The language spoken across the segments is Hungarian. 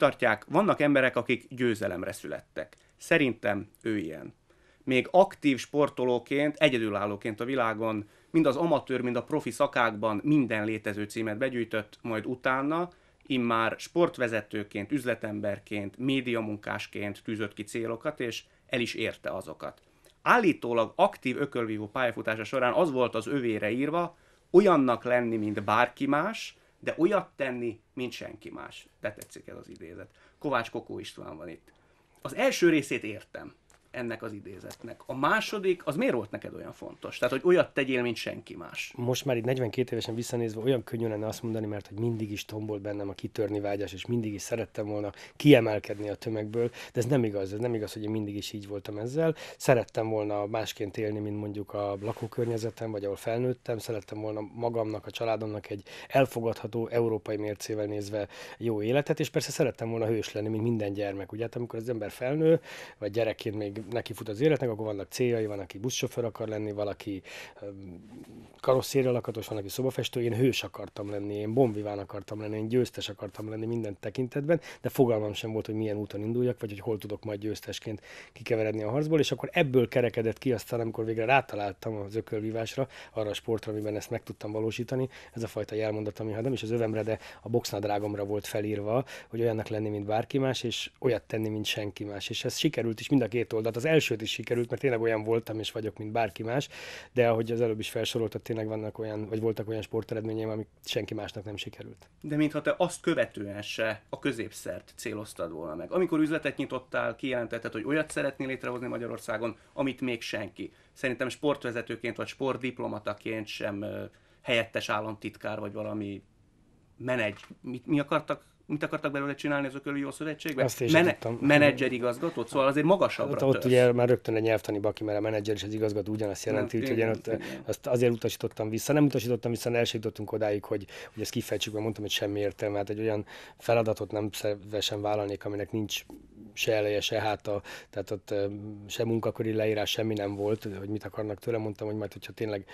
tartják, vannak emberek, akik győzelemre születtek. Szerintem ő ilyen. Még aktív sportolóként, egyedülállóként a világon, mind az amatőr, mind a profi szakákban minden létező címet begyűjtött, majd utána immár sportvezetőként, üzletemberként, médiamunkásként tűzött ki célokat, és el is érte azokat. Állítólag aktív ökölvívó pályafutása során az volt az övére írva, olyannak lenni, mint bárki más, de olyat tenni, mint senki más. Betetszik ez az idézet. Kovács Kokó István van itt. Az első részét értem ennek az idézetnek. A második, az miért volt neked olyan fontos? Tehát, hogy olyat tegyél, mint senki más. Most már itt 42 évesen visszanézve olyan könnyű lenne azt mondani, mert hogy mindig is tombolt bennem a kitörni vágyás, és mindig is szerettem volna kiemelkedni a tömegből, de ez nem igaz, ez nem igaz, hogy én mindig is így voltam ezzel. Szerettem volna másként élni, mint mondjuk a lakókörnyezetem, vagy ahol felnőttem, szerettem volna magamnak, a családomnak egy elfogadható európai mércével nézve jó életet, és persze szerettem volna hős lenni, mint minden gyermek. Ugye, hát amikor az ember felnő, vagy gyerekként még neki fut az életnek, akkor vannak céljai, van, aki buszsofőr akar lenni, valaki karosszéria lakatos, van, aki szobafestő, én hős akartam lenni, én bombiván akartam lenni, én győztes akartam lenni minden tekintetben, de fogalmam sem volt, hogy milyen úton induljak, vagy hogy hol tudok majd győztesként kikeveredni a harcból, és akkor ebből kerekedett ki aztán, amikor végre rátaláltam az ökölvívásra, arra a sportra, amiben ezt meg tudtam valósítani, ez a fajta jelmondat, ami ha hát nem is az övemre, de a boxnadrágomra volt felírva, hogy olyannak lenni, mint bárki más, és olyat tenni, mint senki más. És ez sikerült is mind a két oldal gyakorlat. Az elsőt is sikerült, mert tényleg olyan voltam és vagyok, mint bárki más, de ahogy az előbb is felsoroltad, tényleg vannak olyan, vagy voltak olyan sporteredményeim, amik senki másnak nem sikerült. De mintha te azt követően se a középszert céloztad volna meg. Amikor üzletet nyitottál, kijelentetted, hogy olyat szeretnél létrehozni Magyarországon, amit még senki. Szerintem sportvezetőként vagy sportdiplomataként sem helyettes államtitkár vagy valami menedz. Mit, mi akartak Mit akartak belőle csinálni az körül jó szövetségben? Azt is Mene- tudtam. Menedzser igazgatót, szóval azért magasabbra ott, ott ugye már rögtön egy nyelvtani baki, mert a menedzser és az igazgató ugyanazt jelenti, úgyhogy én ott azt azért utasítottam vissza. Nem utasítottam vissza, eljutottunk odáig, hogy, hogy ezt kifejtsük, mert mondtam, hogy semmi értelme. Hát egy olyan feladatot nem szervesen vállalnék, aminek nincs se eleje, se háta, tehát ott se munkaköri leírás, semmi nem volt, hogy mit akarnak tőle. Mondtam, hogy majd, hogyha tényleg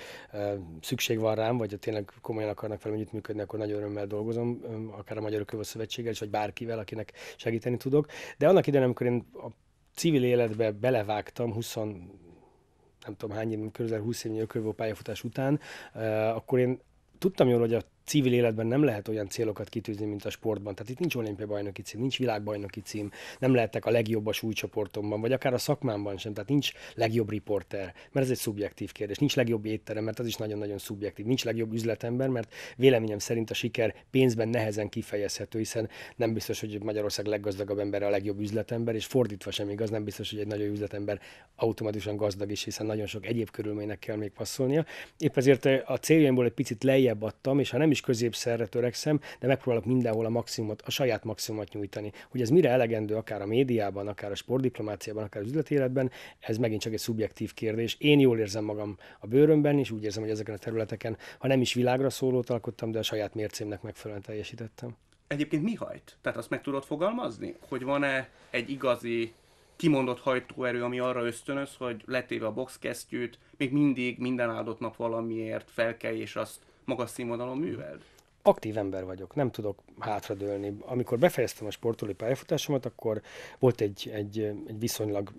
szükség van rám, vagy ha tényleg komolyan akarnak velem együttműködni, akkor nagy örömmel dolgozom, akár a Magyar Ökövösszövetség szövetséggel is, vagy bárkivel, akinek segíteni tudok. De annak idején, amikor én a civil életbe belevágtam, 20 nem tudom hány év, körülbelül 20 év ökölvó pályafutás után, eh, akkor én tudtam jól, hogy a civil életben nem lehet olyan célokat kitűzni, mint a sportban. Tehát itt nincs olimpiai bajnoki cím, nincs világbajnoki cím, nem lehetek a legjobb a súlycsoportomban, vagy akár a szakmámban sem. Tehát nincs legjobb riporter, mert ez egy szubjektív kérdés. Nincs legjobb étterem, mert az is nagyon-nagyon szubjektív. Nincs legjobb üzletember, mert véleményem szerint a siker pénzben nehezen kifejezhető, hiszen nem biztos, hogy Magyarország leggazdagabb embere a legjobb üzletember, és fordítva sem igaz, nem biztos, hogy egy nagyon üzletember automatikusan gazdag is, hiszen nagyon sok egyéb körülménynek kell még passzolnia. Épp ezért eh, a céljaimból egy picit lejjebb adtam, és ha nem is is középszerre törekszem, de megpróbálok mindenhol a maximumot, a saját maximumot nyújtani. Hogy ez mire elegendő, akár a médiában, akár a sportdiplomáciában, akár az üzletéletben, ez megint csak egy szubjektív kérdés. Én jól érzem magam a bőrömben, és úgy érzem, hogy ezeken a területeken, ha nem is világra szólót alkottam, de a saját mércémnek megfelelően teljesítettem. Egyébként mi hajt? Tehát azt meg tudod fogalmazni, hogy van-e egy igazi kimondott hajtóerő, ami arra ösztönöz, hogy letéve a boxkesztyűt, még mindig minden áldott nap valamiért kell, és azt magas színvonalon műveld? aktív ember vagyok, nem tudok hátradőlni. Amikor befejeztem a sportolói pályafutásomat, akkor volt egy, egy, egy viszonylag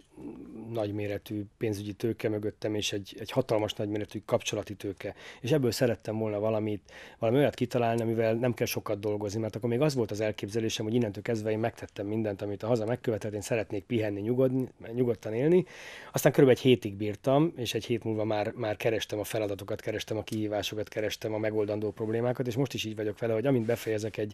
nagyméretű pénzügyi tőke mögöttem, és egy, egy hatalmas nagyméretű kapcsolati tőke. És ebből szerettem volna valamit, valami olyat kitalálni, amivel nem kell sokat dolgozni, mert akkor még az volt az elképzelésem, hogy innentől kezdve én megtettem mindent, amit a haza megkövetett, én szeretnék pihenni, nyugodni, nyugodtan élni. Aztán körülbelül egy hétig bírtam, és egy hét múlva már, már kerestem a feladatokat, kerestem a kihívásokat, kerestem a megoldandó problémákat, és most is így vagyok vele, hogy amint befejezek egy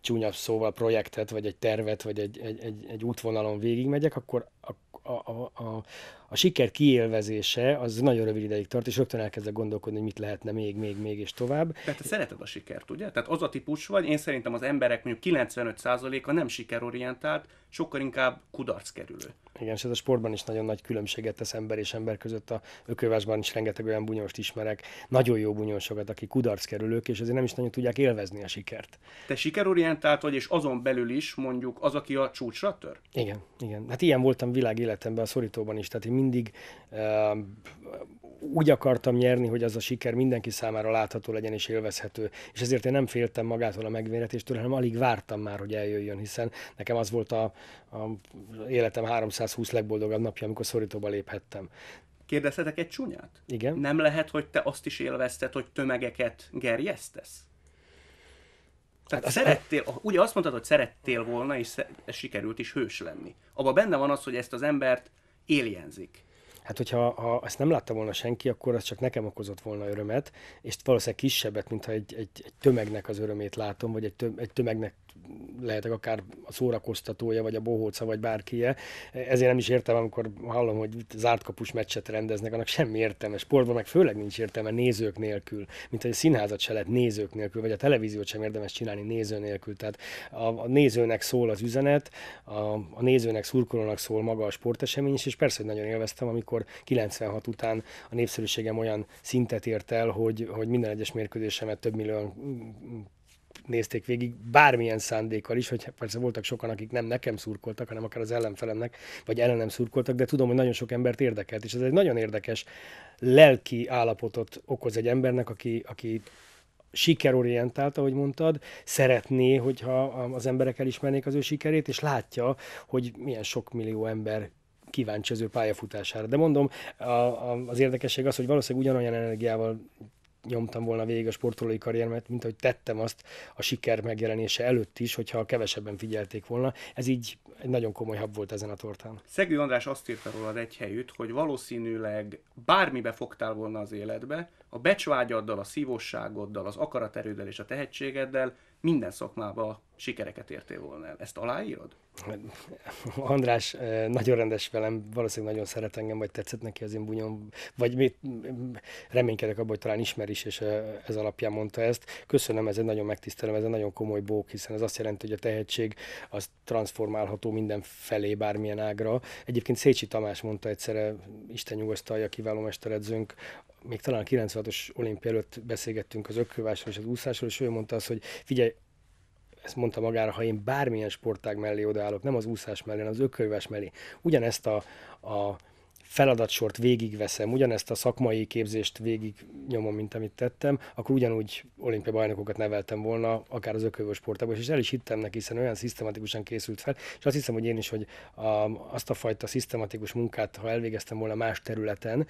csúnyabb szóval projektet, vagy egy tervet, vagy egy, egy, egy, egy útvonalon végigmegyek, akkor a, a, a, a, a siker kiélvezése az nagyon rövid ideig tart, és rögtön elkezdek gondolkodni, hogy mit lehetne még, még, még és tovább. Tehát te szereted a sikert, ugye? Tehát az a típus vagy, én szerintem az emberek mondjuk 95%-a nem sikerorientált, sokkal inkább kudarc kerülő. Igen, és ez a sportban is nagyon nagy különbséget tesz ember és ember között. A ökövásban is rengeteg olyan bunyóst ismerek, nagyon jó bunyósokat, akik kudarc kerülők, és ezért nem is nagyon tudják élvezni a sikert. Te sikerorientált ilyen, tehát hogy és azon belül is mondjuk az, aki a csúcsra tör? Igen, igen. Hát ilyen voltam világ életemben a szorítóban is, tehát én mindig uh, úgy akartam nyerni, hogy az a siker mindenki számára látható legyen és élvezhető. És ezért én nem féltem magától a megvéretéstől, hanem alig vártam már, hogy eljöjjön, hiszen nekem az volt a, a életem 320 legboldogabb napja, amikor szorítóba léphettem. Kérdezhetek egy csúnyát? Igen. Nem lehet, hogy te azt is élvezted, hogy tömegeket gerjesztesz? Tehát hát, a szerettél, ugye azt mondtad, hogy szerettél volna, és ez sikerült is hős lenni. Abban benne van az, hogy ezt az embert éljenzik. Hát, hogyha ha ezt nem látta volna senki, akkor az csak nekem okozott volna örömet, és valószínűleg kisebbet, mintha egy, egy, egy tömegnek az örömét látom, vagy egy, töm, egy tömegnek lehetek akár a szórakoztatója, vagy a bohóca, vagy bárkije, Ezért nem is értem, amikor hallom, hogy zárt kapus meccset rendeznek, annak semmi értelme. Sportban meg főleg nincs értelme nézők nélkül, mint hogy a színházat se lehet nézők nélkül, vagy a televíziót sem érdemes csinálni néző nélkül. Tehát a, a nézőnek szól az üzenet, a, a nézőnek, szurkolónak szól maga a sportesemény is, és persze, hogy nagyon élveztem, amikor 96 után a népszerűségem olyan szintet ért el, hogy, hogy minden egyes mérkőzésemet több millióan nézték végig, bármilyen szándékkal is, hogy persze voltak sokan, akik nem nekem szurkoltak, hanem akár az ellenfelemnek, vagy ellenem szurkoltak, de tudom, hogy nagyon sok embert érdekelt, és ez egy nagyon érdekes lelki állapotot okoz egy embernek, aki, aki sikerorientált, ahogy mondtad, szeretné, hogyha az emberek elismernék az ő sikerét, és látja, hogy milyen sok millió ember kíváncsi az ő pályafutására. De mondom, a, a, az érdekesség az, hogy valószínűleg ugyanolyan energiával nyomtam volna végig a sportolói karrieremet, mint ahogy tettem azt a siker megjelenése előtt is, hogyha kevesebben figyelték volna. Ez így egy nagyon komoly hab volt ezen a tortán. Szegő András azt írta rólad egy helyütt, hogy valószínűleg bármibe fogtál volna az életbe, a becsvágyaddal, a szívosságoddal, az akaraterőddel és a tehetségeddel minden szakmába sikereket értél volna el. Ezt aláírod? Hát, András eh, nagyon rendes velem, valószínűleg nagyon szeret engem, vagy tetszett neki az én bunyom, vagy mit, reménykedek abban, hogy talán ismer is, és eh, ez alapján mondta ezt. Köszönöm, ez egy nagyon megtisztelő, ez egy nagyon komoly bók, hiszen ez azt jelenti, hogy a tehetség az transformálható minden felé, bármilyen ágra. Egyébként Szécsi Tamás mondta egyszerre, Isten nyugasztalja, kiváló mesteredzőnk, még talán a 96-os olimpia előtt beszélgettünk az ökölvásról és az úszásról, és ő mondta azt, hogy figyelj, ezt mondta magára, ha én bármilyen sportág mellé odaállok, nem az úszás mellé, hanem az ökölvás mellé, ugyanezt a, a feladatsort végigveszem, ugyanezt a szakmai képzést végignyomom, mint amit tettem, akkor ugyanúgy olimpia bajnokokat neveltem volna, akár az ökövő sportában, és el is hittem neki, hiszen olyan szisztematikusan készült fel, és azt hiszem, hogy én is, hogy a, azt a fajta szisztematikus munkát, ha elvégeztem volna más területen,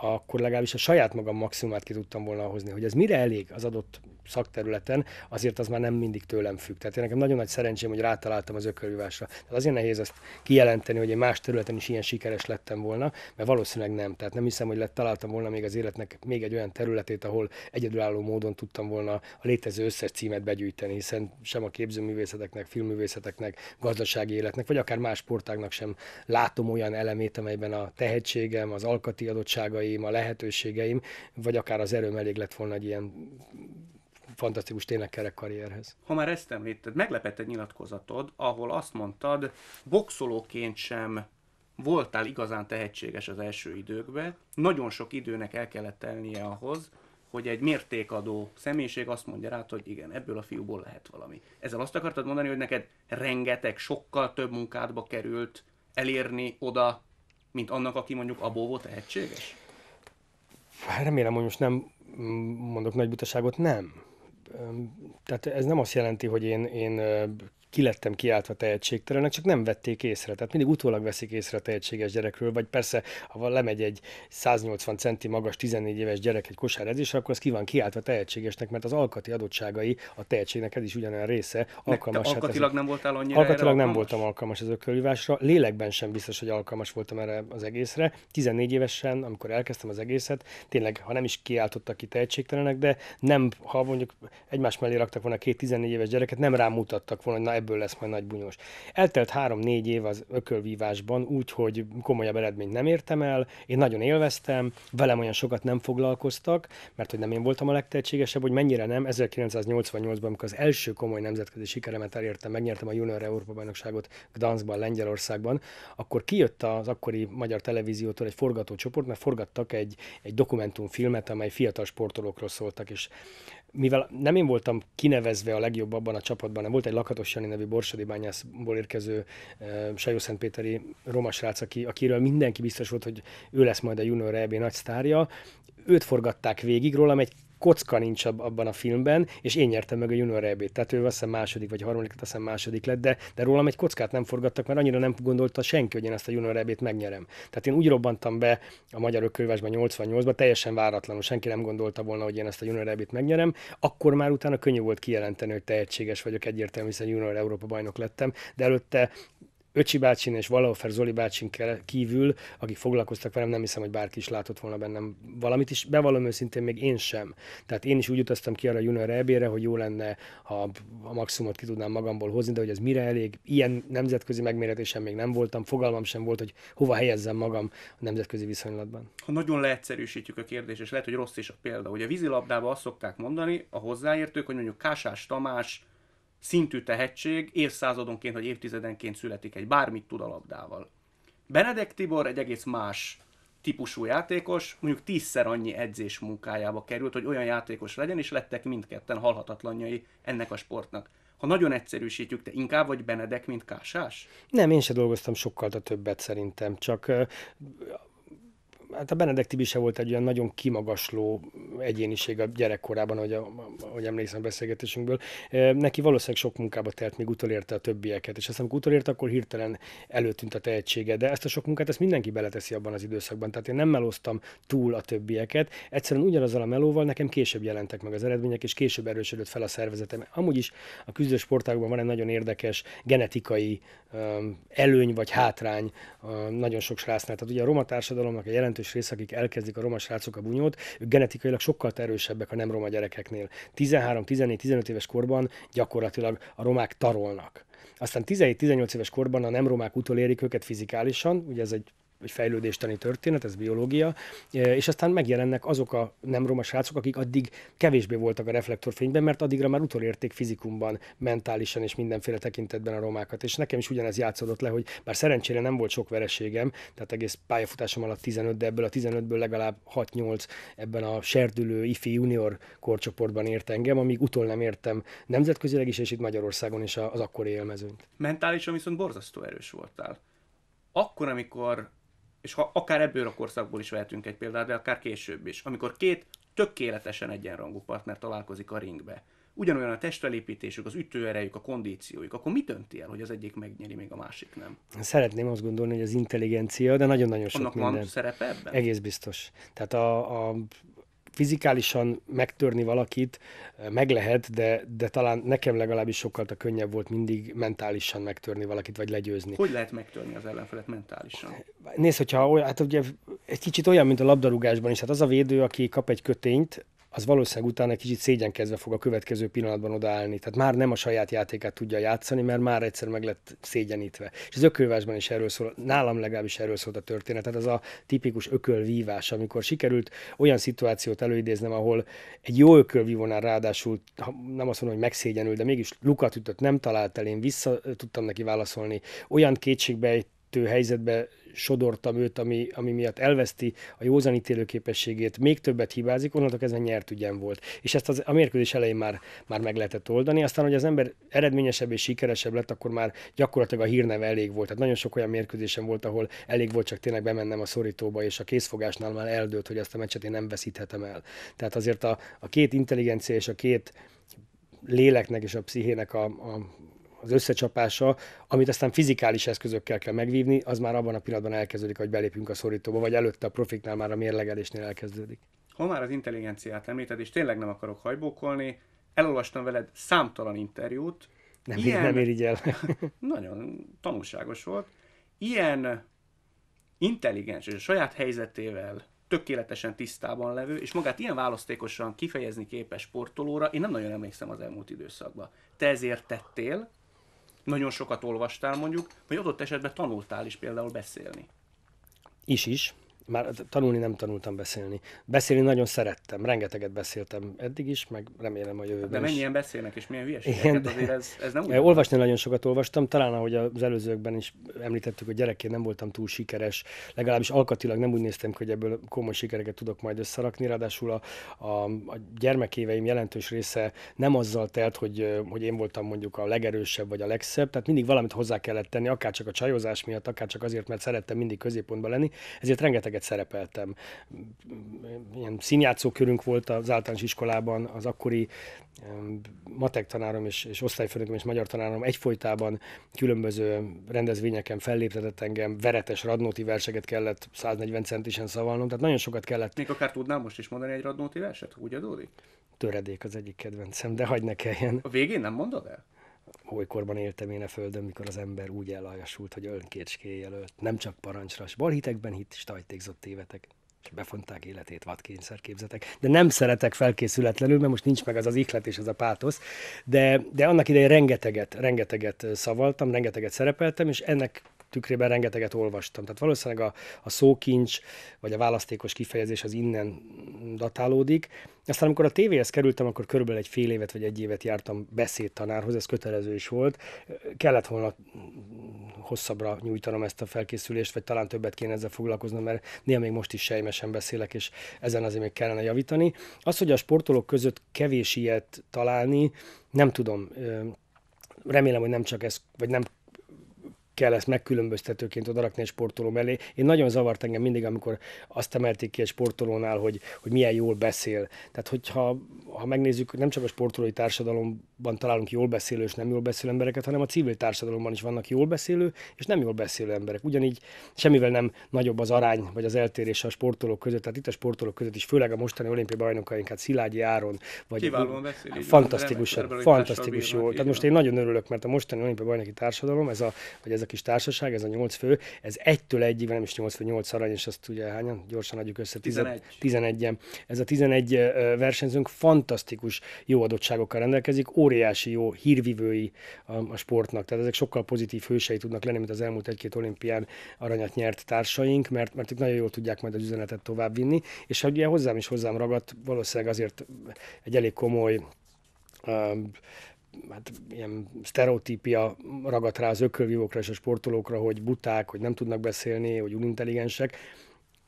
akkor legalábbis a saját magam maximumát ki tudtam volna hozni, hogy ez mire elég az adott szakterületen, azért az már nem mindig tőlem függ. Tehát én nekem nagyon nagy szerencsém, hogy rátaláltam az ökölvívásra. Tehát azért nehéz ezt kijelenteni, hogy én más területen is ilyen sikeres lettem volna, mert valószínűleg nem. Tehát nem hiszem, hogy lett, találtam volna még az életnek még egy olyan területét, ahol egyedülálló módon tudtam volna a létező összes címet begyűjteni, hiszen sem a képzőművészeteknek, filmművészeteknek, gazdasági életnek, vagy akár más sportágnak sem látom olyan elemét, amelyben a tehetségem, az alkati adottságai, gondolataim, a lehetőségeim, vagy akár az erőm elég lett volna egy ilyen fantasztikus tényleg karrierhez. Ha már ezt említed, meglepett egy nyilatkozatod, ahol azt mondtad, boxolóként sem voltál igazán tehetséges az első időkben, nagyon sok időnek el kellett telnie ahhoz, hogy egy mértékadó személyiség azt mondja rá, hogy igen, ebből a fiúból lehet valami. Ezzel azt akartad mondani, hogy neked rengeteg, sokkal több munkádba került elérni oda, mint annak, aki mondjuk abból volt tehetséges? remélem, hogy most nem mondok nagy butaságot, nem. Tehát ez nem azt jelenti, hogy én, én kilettem kiáltva tehetségtelenek, csak nem vették észre. Tehát mindig utólag veszik észre a tehetséges gyerekről, vagy persze, ha lemegy egy 180 centi magas 14 éves gyerek egy kosár edzés akkor az ki van kiáltva tehetségesnek, mert az alkati adottságai a tehetségnek ez is ugyanolyan része. Alkalmas, alkatilag hát ez, nem voltál annyira Alkatilag nem alkalmas? voltam alkalmas az ökölvívásra, lélekben sem biztos, hogy alkalmas voltam erre az egészre. 14 évesen, amikor elkezdtem az egészet, tényleg, ha nem is kiáltottak ki tehetségtelenek, de nem, ha mondjuk egymás mellé raktak volna két 14 éves gyereket, nem rámutattak volna, hogy na ebből lesz majd nagy bunyós. Eltelt három-négy év az ökölvívásban, úgyhogy komolyabb eredményt nem értem el, én nagyon élveztem, velem olyan sokat nem foglalkoztak, mert hogy nem én voltam a legtehetségesebb, hogy mennyire nem, 1988-ban, amikor az első komoly nemzetközi sikeremet elértem, megnyertem a Junior Európa bajnokságot Gdanskban, Lengyelországban, akkor kijött az akkori magyar televíziótól egy forgatócsoport, mert forgattak egy, egy dokumentumfilmet, amely fiatal sportolókról szóltak, és mivel nem én voltam kinevezve a legjobb abban a csapatban, nem volt egy Lakatos Jani nevű borsodi bányászból érkező uh, Sajó Szentpéteri roma srác, aki, akiről mindenki biztos volt, hogy ő lesz majd a junior EB nagy sztárja. Őt forgatták végig, rólam egy kocka nincs abban a filmben, és én nyertem meg a Junior Rebét. Tehát ő azt hiszem második vagy harmadik, azt hiszem második lett, de, de rólam egy kockát nem forgattak, mert annyira nem gondolta senki, hogy én ezt a Junior Rebét megnyerem. Tehát én úgy robbantam be a magyar ökölvásban 88-ban, teljesen váratlanul, senki nem gondolta volna, hogy én ezt a Junior Rebét megnyerem. Akkor már utána könnyű volt kijelenteni, hogy tehetséges vagyok egyértelmű, hiszen Junior Európa bajnok lettem, de előtte Öcsi bácsin és Valaufer Zoli bácsin kívül, akik foglalkoztak velem, nem hiszem, hogy bárki is látott volna bennem valamit, és bevallom őszintén még én sem. Tehát én is úgy utaztam ki arra a junior ebére, hogy jó lenne, ha a maximumot ki tudnám magamból hozni, de hogy ez mire elég, ilyen nemzetközi megméretésen még nem voltam, fogalmam sem volt, hogy hova helyezzem magam a nemzetközi viszonylatban. Ha nagyon leegyszerűsítjük a kérdést, és lehet, hogy rossz is a példa, hogy a vízilabdában azt szokták mondani a hozzáértők, hogy mondjuk Kásás Tamás szintű tehetség évszázadonként vagy évtizedenként születik egy, bármit tud a labdával. Benedek Tibor egy egész más típusú játékos, mondjuk tízszer annyi edzés munkájába került, hogy olyan játékos legyen, és lettek mindketten halhatatlanjai ennek a sportnak. Ha nagyon egyszerűsítjük, te inkább vagy Benedek, mint Kásás? Nem, én se dolgoztam sokkal többet szerintem, csak hát a Benedek Tibi se volt egy olyan nagyon kimagasló egyéniség a gyerekkorában, ahogy, a, ahogy emlékszem a beszélgetésünkből. Neki valószínűleg sok munkába telt, még utolérte a többieket, és aztán amikor utolérte, akkor hirtelen előtűnt a tehetsége, de ezt a sok munkát ezt mindenki beleteszi abban az időszakban, tehát én nem melóztam túl a többieket, egyszerűen ugyanazzal a melóval nekem később jelentek meg az eredmények, és később erősödött fel a szervezetem. Amúgy is a sportágban van egy nagyon érdekes genetikai előny vagy hátrány nagyon sok srácnál. Tehát ugye a roma társadalomnak a jelent jelentős része, akik elkezdik a roma srácok a bunyót, ők genetikailag sokkal erősebbek a nem roma gyerekeknél. 13-14-15 éves korban gyakorlatilag a romák tarolnak. Aztán 17-18 éves korban a nem romák utolérik őket fizikálisan, ugye ez egy vagy fejlődéstani történet, ez biológia, e, és aztán megjelennek azok a nem roma srácok, akik addig kevésbé voltak a reflektorfényben, mert addigra már utolérték fizikumban, mentálisan és mindenféle tekintetben a romákat. És nekem is ugyanez játszódott le, hogy bár szerencsére nem volt sok vereségem, tehát egész pályafutásom alatt 15, de ebből a 15-ből legalább 6-8 ebben a serdülő ifi junior korcsoportban ért engem, amíg utol nem értem nemzetközileg is, és itt Magyarországon is az akkori élmezőnyt. Mentálisan viszont borzasztó erős voltál. Akkor, amikor és ha akár ebből a korszakból is vehetünk egy példát, de akár később is, amikor két tökéletesen egyenrangú partner találkozik a ringbe, ugyanolyan a testfelépítésük, az ütőerejük, a kondíciójuk, akkor mi dönti el, hogy az egyik megnyeri, még a másik nem? Szeretném azt gondolni, hogy az intelligencia, de nagyon-nagyon sok Annak minden. van szerepe ebben? Egész biztos. Tehát a, a fizikálisan megtörni valakit meg lehet, de, de talán nekem legalábbis sokkal a könnyebb volt mindig mentálisan megtörni valakit, vagy legyőzni. Hogy lehet megtörni az ellenfelet mentálisan? Nézd, hogyha olyan, hát ugye egy kicsit olyan, mint a labdarúgásban is. Hát az a védő, aki kap egy kötényt, az valószínűleg utána egy kicsit szégyenkezve fog a következő pillanatban odaállni. Tehát már nem a saját játékát tudja játszani, mert már egyszer meg lett szégyenítve. És az ökölvásban is erről szól, nálam legalábbis erről szólt a történet. Tehát az a tipikus ökölvívás, amikor sikerült olyan szituációt előidéznem, ahol egy jó ökölvívónál ráadásul, nem azt mondom, hogy megszégyenül, de mégis lukat ütött, nem talált el, én vissza tudtam neki válaszolni. Olyan kétségbejtő helyzetbe sodortam őt, ami, ami miatt elveszti a józanítélő képességét, még többet hibázik, onnantól kezdve nyert ügyen volt. És ezt az, a mérkőzés elején már, már meg lehetett oldani. Aztán, hogy az ember eredményesebb és sikeresebb lett, akkor már gyakorlatilag a hírneve elég volt. Tehát nagyon sok olyan mérkőzésem volt, ahol elég volt csak tényleg bemennem a szorítóba, és a készfogásnál már eldőlt, hogy ezt a meccset én nem veszíthetem el. Tehát azért a, a két intelligencia és a két léleknek és a pszichének a, a az összecsapása, amit aztán fizikális eszközökkel kell megvívni, az már abban a pillanatban elkezdődik, hogy belépünk a szorítóba, vagy előtte a profiknál már a mérlegelésnél elkezdődik. Ha már az intelligenciát említed, és tényleg nem akarok hajbókolni, elolvastam veled számtalan interjút. Nem, ilyen... nem irigyel. nagyon tanulságos volt. Ilyen intelligens és a saját helyzetével tökéletesen tisztában levő, és magát ilyen választékosan kifejezni képes sportolóra, én nem nagyon emlékszem az elmúlt időszakban. Te ezért tettél, nagyon sokat olvastál mondjuk, vagy adott esetben tanultál is például beszélni. Is is. Már tanulni nem tanultam beszélni. Beszélni nagyon szerettem, rengeteget beszéltem eddig is, meg remélem a jövőben De mennyien is. beszélnek, és milyen hülyeségeket Igen, hát de... azért ez, ez nem úgy. Olvasni nagyon sokat olvastam, talán ahogy az előzőkben is említettük, hogy gyerekként nem voltam túl sikeres, legalábbis alkatilag nem úgy néztem hogy ebből komoly sikereket tudok majd összerakni, ráadásul a, a, a gyermekéveim jelentős része nem azzal telt, hogy, hogy én voltam mondjuk a legerősebb vagy a legszebb, tehát mindig valamit hozzá kellett tenni, akár csak a csajozás miatt, akár csak azért, mert szerettem mindig középpontban lenni, ezért rengeteg rengeteget szerepeltem. Ilyen színjátszókörünk volt az általános iskolában, az akkori matek tanárom és, és osztályfőnököm és magyar tanárom egyfolytában különböző rendezvényeken felléptetett engem, veretes radnóti verseket kellett 140 centisen szavalnom, tehát nagyon sokat kellett. Még akár tudnám most is mondani egy radnóti verset, úgy adódik? Töredék az egyik kedvencem, de hagyd ne kelljen. A végén nem mondod el? olykorban éltem én a földön, mikor az ember úgy elajasult, hogy önkécskéjel jelölt, nem csak parancsra, s balhitekben hitt, stajtékzott tévetek és befonták életét vadkényszer képzetek. De nem szeretek felkészületlenül, mert most nincs meg az az ihlet és az a pátosz, de, de annak idején rengeteget, rengeteget szavaltam, rengeteget szerepeltem, és ennek tükrében rengeteget olvastam. Tehát valószínűleg a, a szókincs, vagy a választékos kifejezés az innen datálódik. Aztán amikor a tévéhez kerültem, akkor körülbelül egy fél évet vagy egy évet jártam beszédtanárhoz, ez kötelező is volt. Kellett volna hosszabbra nyújtanom ezt a felkészülést, vagy talán többet kéne ezzel foglalkoznom, mert néha még most is sejmesen beszélek, és ezen azért még kellene javítani. Az, hogy a sportolók között kevés ilyet találni, nem tudom remélem, hogy nem csak ez, vagy nem kell ezt megkülönböztetőként odarakni egy sportoló mellé. Én nagyon zavart engem mindig, amikor azt emelték ki egy sportolónál, hogy, hogy milyen jól beszél. Tehát, hogyha ha megnézzük, nem csak a sportolói társadalomban találunk jól beszélő és nem jól beszélő embereket, hanem a civil társadalomban is vannak jól beszélő és nem jól beszélő emberek. Ugyanígy semmivel nem nagyobb az arány vagy az eltérés a sportolók között. Tehát itt a sportolók között is, főleg a mostani olimpiai bajnokaink, hát Szilágyi Áron, vagy fantasztikusan, fantasztikus, fantasztikus jó. Tehát most én nagyon örülök, mert a mostani olimpiai bajnoki társadalom, ez a, vagy ez a a kis társaság, ez a nyolc fő, ez egytől egyig, nem is nyolc fő, nyolc arany, és azt ugye hányan, gyorsan adjuk össze, 11. 11 Ez a 11 versenyzőnk fantasztikus jó adottságokkal rendelkezik, óriási jó hírvivői a, a sportnak, tehát ezek sokkal pozitív hősei tudnak lenni, mint az elmúlt egy-két olimpián aranyat nyert társaink, mert, mert ők nagyon jól tudják majd az üzenetet továbbvinni, és ha ugye hozzám is hozzám ragadt, valószínűleg azért egy elég komoly hát ilyen sztereotípia ragadt rá az ökölvívókra és a sportolókra, hogy buták, hogy nem tudnak beszélni, hogy unintelligensek.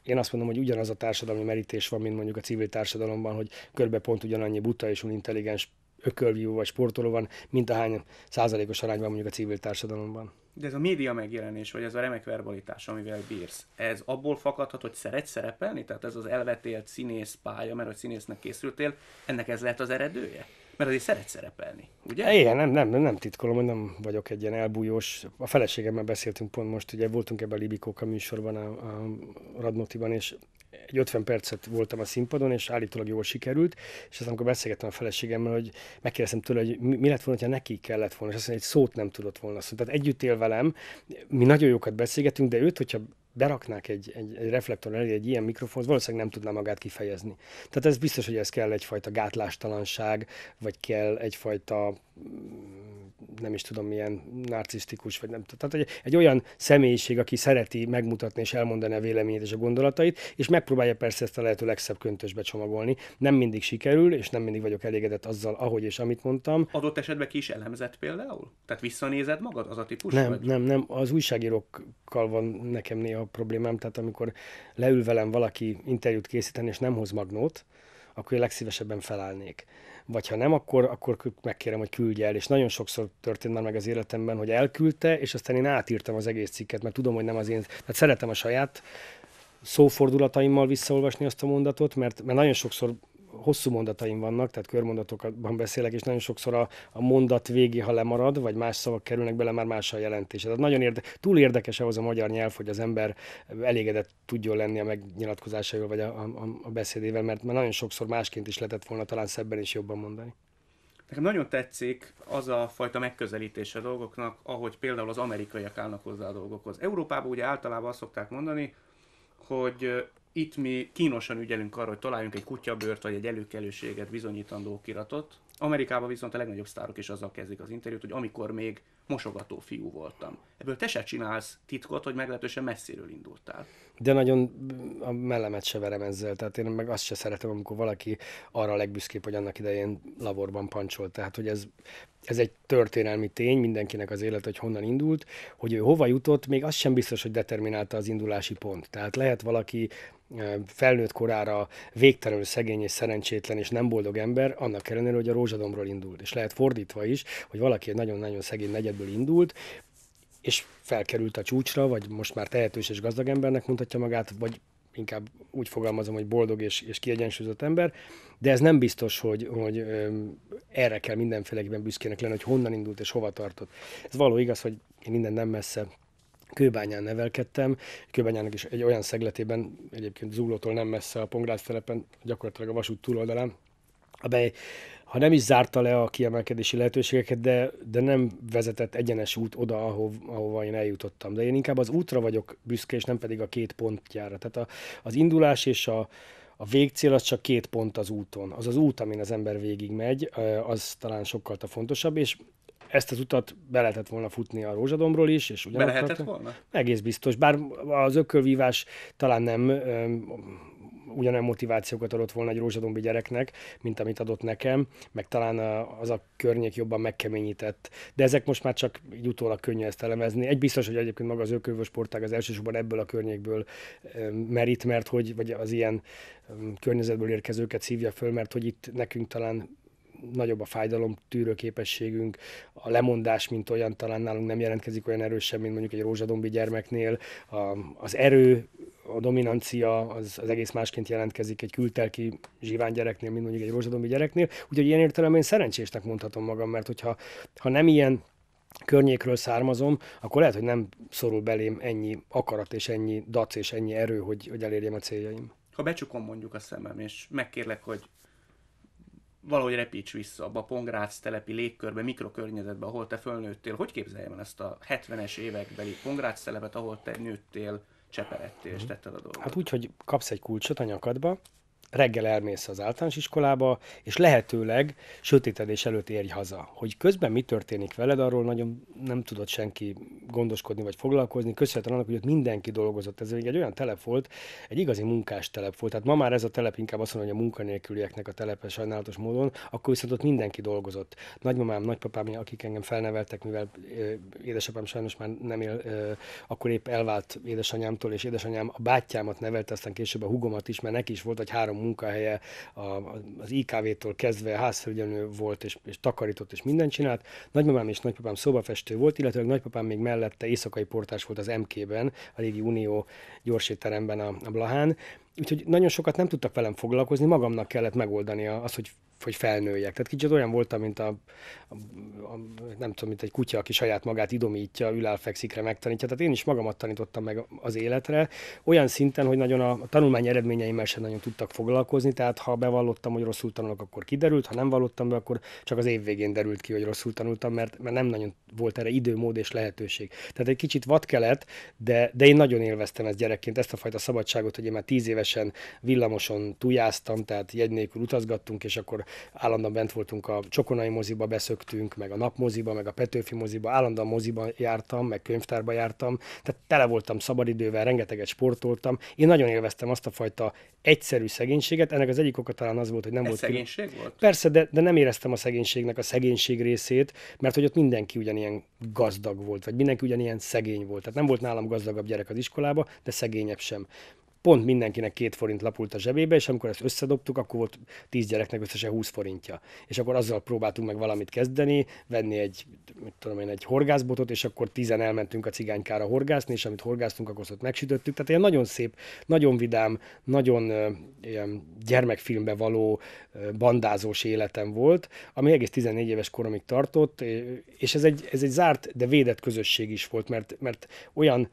Én azt mondom, hogy ugyanaz a társadalmi merítés van, mint mondjuk a civil társadalomban, hogy körbe pont ugyanannyi buta és unintelligens ökölvívó vagy sportoló van, mint ahány százalékos arányban mondjuk a civil társadalomban. De ez a média megjelenés, vagy ez a remek verbalitás, amivel bírsz, ez abból fakadhat, hogy szeretsz szerepelni? Tehát ez az elvetélt színész pálya, mert hogy színésznek készültél, ennek ez lehet az eredője? Mert azért szeret szerepelni, ugye? Igen, nem, nem, nem titkolom, hogy nem vagyok egy ilyen elbújós. A feleségemmel beszéltünk pont most, ugye voltunk ebben a Libikóka műsorban a, a Radnotiban, és egy 50 percet voltam a színpadon, és állítólag jól sikerült, és aztán amikor beszélgettem a feleségemmel, hogy megkérdeztem tőle, hogy mi, lett volna, ha neki kellett volna, és azt mondja, hogy egy szót nem tudott volna szólni. Tehát együtt él velem, mi nagyon jókat beszélgetünk, de őt, hogyha beraknák egy, egy, egy reflektor elé egy ilyen mikrofon, valószínűleg nem tudná magát kifejezni. Tehát ez biztos, hogy ez kell egyfajta gátlástalanság, vagy kell egyfajta nem is tudom, milyen narcisztikus, vagy nem Tehát egy, egy olyan személyiség, aki szereti megmutatni és elmondani a véleményét és a gondolatait, és megpróbálja persze ezt a lehető legszebb köntösbe csomagolni. Nem mindig sikerül, és nem mindig vagyok elégedett azzal, ahogy és amit mondtam. Adott esetben ki is elemzett például? Tehát visszanézed magad az a típus? Nem, vagy? nem, nem. Az újságírókkal van nekem néha problémám, tehát amikor leül velem valaki interjút készíteni, és nem hoz magnót, akkor én legszívesebben felállnék vagy ha nem, akkor, akkor megkérem, hogy küldje el. És nagyon sokszor történt már meg az életemben, hogy elküldte, és aztán én átírtam az egész cikket, mert tudom, hogy nem az én. Tehát szeretem a saját szófordulataimmal visszaolvasni azt a mondatot, mert, mert nagyon sokszor hosszú mondataim vannak, tehát körmondatokban beszélek, és nagyon sokszor a, a mondat végé, ha lemarad, vagy más szavak kerülnek bele, már más a jelentés. Tehát nagyon érde, túl érdekes ahhoz a magyar nyelv, hogy az ember elégedett tudjon lenni a megnyilatkozásaival, vagy a, a, a beszédével, mert már nagyon sokszor másként is lehetett volna talán szebben is jobban mondani. Nekem nagyon tetszik az a fajta megközelítése a dolgoknak, ahogy például az amerikaiak állnak hozzá a dolgokhoz. Európában ugye általában azt szokták mondani, hogy itt mi kínosan ügyelünk arra, hogy találjunk egy kutyabőrt, vagy egy előkelőséget bizonyítandó kiratot. Amerikában viszont a legnagyobb sztárok is azzal kezdik az interjút, hogy amikor még mosogató fiú voltam. Ebből te se csinálsz titkot, hogy meglehetősen messziről indultál. De nagyon a mellemet se verem ezzel, tehát én meg azt se szeretem, amikor valaki arra a legbüszkébb, hogy annak idején laborban pancsolt. Tehát, hogy ez, ez egy történelmi tény mindenkinek az élet, hogy honnan indult, hogy ő hova jutott, még az sem biztos, hogy determinálta az indulási pont. Tehát lehet valaki felnőtt korára végtelenül szegény és szerencsétlen és nem boldog ember, annak ellenére, hogy a rózsadomról indult. És lehet fordítva is, hogy valaki egy nagyon-nagyon szegény negyed semmiből indult, és felkerült a csúcsra, vagy most már tehetős és gazdag embernek mondhatja magát, vagy inkább úgy fogalmazom, hogy boldog és, és kiegyensúlyozott ember, de ez nem biztos, hogy, hogy erre kell mindenféleképpen büszkének lenni, hogy honnan indult és hova tartott. Ez való igaz, hogy én innen nem messze Kőbányán nevelkedtem, Kőbányának is egy olyan szegletében, egyébként Zúlótól nem messze a Pongrász telepen, gyakorlatilag a vasút túloldalán, amely ha nem is zárta le a kiemelkedési lehetőségeket, de, de nem vezetett egyenes út oda, aho, ahova én eljutottam. De én inkább az útra vagyok büszke, és nem pedig a két pontjára. Tehát a, az indulás és a, a végcél az csak két pont az úton. Az az út, amin az ember végig megy, az talán sokkal a fontosabb, és ezt az utat be lehetett volna futni a rózsadombról is, és Be lehetett volna? Egész biztos, bár az ökölvívás talán nem ugyanolyan motivációkat adott volna egy rózsadombi gyereknek, mint amit adott nekem, meg talán az a környék jobban megkeményített. De ezek most már csak így utólag könnyű ezt elemezni. Egy biztos, hogy egyébként maga az ökölvő sportág az elsősorban ebből a környékből merít, mert hogy, vagy az ilyen környezetből érkezőket szívja föl, mert hogy itt nekünk talán nagyobb a fájdalom tűrő képességünk, a lemondás, mint olyan talán nálunk nem jelentkezik olyan erősen, mint mondjuk egy rózsadombi gyermeknél, a, az erő a dominancia az, az egész másként jelentkezik egy kültelki zsivány gyereknél, mint mondjuk egy rózsadombi gyereknél. Úgyhogy ilyen értelemben én szerencsésnek mondhatom magam, mert hogyha ha nem ilyen környékről származom, akkor lehet, hogy nem szorul belém ennyi akarat és ennyi dac és ennyi erő, hogy, hogy elérjem a céljaim. Ha becsukom mondjuk a szemem, és megkérlek, hogy valahogy repíts vissza abba a Pongrác telepi légkörbe, mikrokörnyezetbe, ahol te fölnőttél. Hogy képzeljem el ezt a 70-es évekbeli Pongrác telepet, ahol te nőttél, cseperedtél, és mhm. tetted a dolgot. Hát úgy, hogy kapsz egy kulcsot a nyakadba, reggel elmész az általános iskolába, és lehetőleg sötétedés előtt érj haza. Hogy közben mi történik veled, arról nagyon nem tudott senki gondoskodni vagy foglalkozni, köszönhetően annak, hogy ott mindenki dolgozott. Ez még egy olyan telep volt, egy igazi munkás telep volt. Tehát ma már ez a telep inkább azt mondja, hogy a munkanélkülieknek a telepe sajnálatos módon, akkor viszont ott mindenki dolgozott. Nagymamám, nagypapám, akik engem felneveltek, mivel édesapám sajnos már nem él, akkor épp elvált édesanyámtól, és édesanyám a bátyámat nevelte, aztán később a hugomat is, mert neki is volt egy három munkahelye, a, az IKV-tól kezdve házfelügyelő volt, és, és takarított, és mindent csinált. Nagymamám és nagypapám szobafestő volt, illetve nagypapám még mellette éjszakai portás volt az MK-ben, a Régi Unió gyorsétteremben a, a Blahán, úgyhogy nagyon sokat nem tudtak velem foglalkozni, magamnak kellett megoldani az, hogy, hogy felnőjek. Tehát kicsit olyan voltam, mint a, a, a, nem tudom, mint egy kutya, aki saját magát idomítja, ül fekszikre, megtanítja. Tehát én is magamat tanítottam meg az életre, olyan szinten, hogy nagyon a, a tanulmány eredményeimmel sem nagyon tudtak foglalkozni, tehát ha bevallottam, hogy rosszul tanulok, akkor kiderült, ha nem vallottam be, akkor csak az év végén derült ki, hogy rosszul tanultam, mert, mert nem nagyon volt erre idő, mód és lehetőség. Tehát egy kicsit vad kelet, de, de én nagyon élveztem ezt gyerekként, ezt a fajta szabadságot, hogy én már tíz éves rendszeresen villamoson tujáztam, tehát jegy nélkül utazgattunk, és akkor állandóan bent voltunk a Csokonai moziba, beszöktünk, meg a Napmoziba, meg a Petőfi moziba, állandóan moziba jártam, meg könyvtárba jártam, tehát tele voltam szabadidővel, rengeteget sportoltam. Én nagyon élveztem azt a fajta egyszerű szegénységet, ennek az egyik oka talán az volt, hogy nem Ez volt... szegénység külön... volt? Persze, de, de nem éreztem a szegénységnek a szegénység részét, mert hogy ott mindenki ugyanilyen gazdag volt, vagy mindenki ugyanilyen szegény volt. Tehát nem volt nálam gazdagabb gyerek az iskolába, de szegényebb sem pont mindenkinek két forint lapult a zsebébe, és amikor ezt összedobtuk, akkor volt tíz gyereknek összesen 20 forintja. És akkor azzal próbáltunk meg valamit kezdeni, venni egy, mit tudom én, egy horgászbotot, és akkor tizen elmentünk a cigánykára horgászni, és amit horgásztunk, akkor azt megsütöttük. Tehát ilyen nagyon szép, nagyon vidám, nagyon ilyen gyermekfilmbe való bandázós életem volt, ami egész 14 éves koromig tartott, és ez egy, ez egy zárt, de védett közösség is volt, mert, mert olyan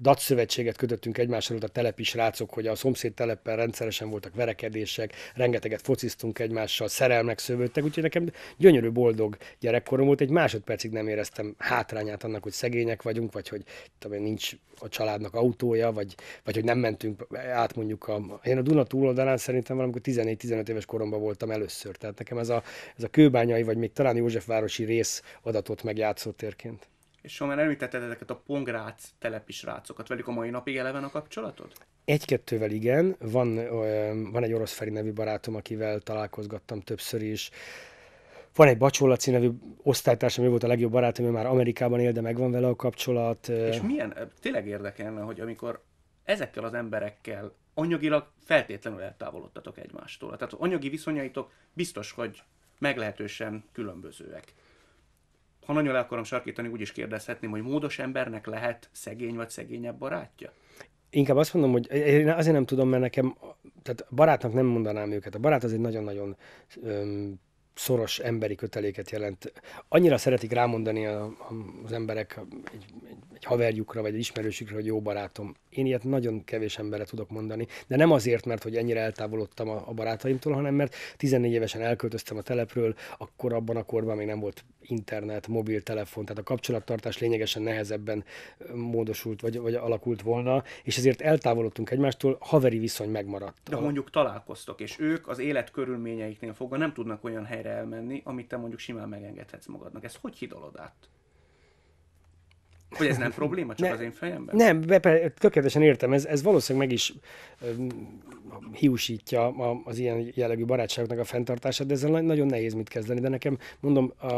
DAC szövetséget kötöttünk egymással a telepi srácok, hogy a szomszéd teleppen rendszeresen voltak verekedések, rengeteget fociztunk egymással, szerelmek szövődtek, úgyhogy nekem gyönyörű boldog gyerekkorom volt, egy másodpercig nem éreztem hátrányát annak, hogy szegények vagyunk, vagy hogy tudom, nincs a családnak autója, vagy, vagy hogy nem mentünk át mondjuk a... Én a Duna túloldalán szerintem valamikor 14-15 éves koromban voltam először, tehát nekem ez a, ez a kőbányai, vagy még talán Józsefvárosi rész adatot megjátszott játszótérként. És soha már említetted ezeket a pongrác telepi srácokat. Velük a mai napig eleven a kapcsolatod? Egy-kettővel igen. Van, van egy orosz Feri nevű barátom, akivel találkozgattam többször is. Van egy Laci nevű osztálytársam, ő volt a legjobb barátom, ő már Amerikában él, de megvan vele a kapcsolat. És milyen, tényleg érdekelne, hogy amikor ezekkel az emberekkel anyagilag feltétlenül eltávolodtatok egymástól. Tehát az anyagi viszonyaitok biztos, hogy meglehetősen különbözőek ha nagyon le akarom sarkítani, úgy is kérdezhetném, hogy módos embernek lehet szegény vagy szegényebb barátja? Inkább azt mondom, hogy én azért nem tudom, mert nekem, tehát barátnak nem mondanám őket. A barát az egy nagyon-nagyon öm, szoros emberi köteléket jelent. Annyira szeretik rámondani a, a, az emberek egy, egy, egy haverjukra, vagy egy ismerősükre, hogy jó barátom. Én ilyet nagyon kevés emberre tudok mondani, de nem azért, mert hogy ennyire eltávolodtam a, a barátaimtól, hanem mert 14 évesen elköltöztem a telepről, akkor abban a korban még nem volt internet, mobiltelefon, tehát a kapcsolattartás lényegesen nehezebben módosult, vagy, vagy alakult volna, és ezért eltávolodtunk egymástól, haveri viszony megmaradt. De mondjuk találkoztok, és ők az élet körülményeiknél fogva nem tudnak olyan helyre helyre elmenni, amit te mondjuk simán megengedhetsz magadnak. Ezt hogy hidalod át? Hogy ez nem probléma, csak ne, az én fejemben? Nem, bepe, tökéletesen értem, ez, ez valószínűleg meg is um, hiúsítja a, az ilyen jellegű barátságoknak a fenntartását, de ezzel nagyon nehéz mit kezdeni, de nekem, mondom, a,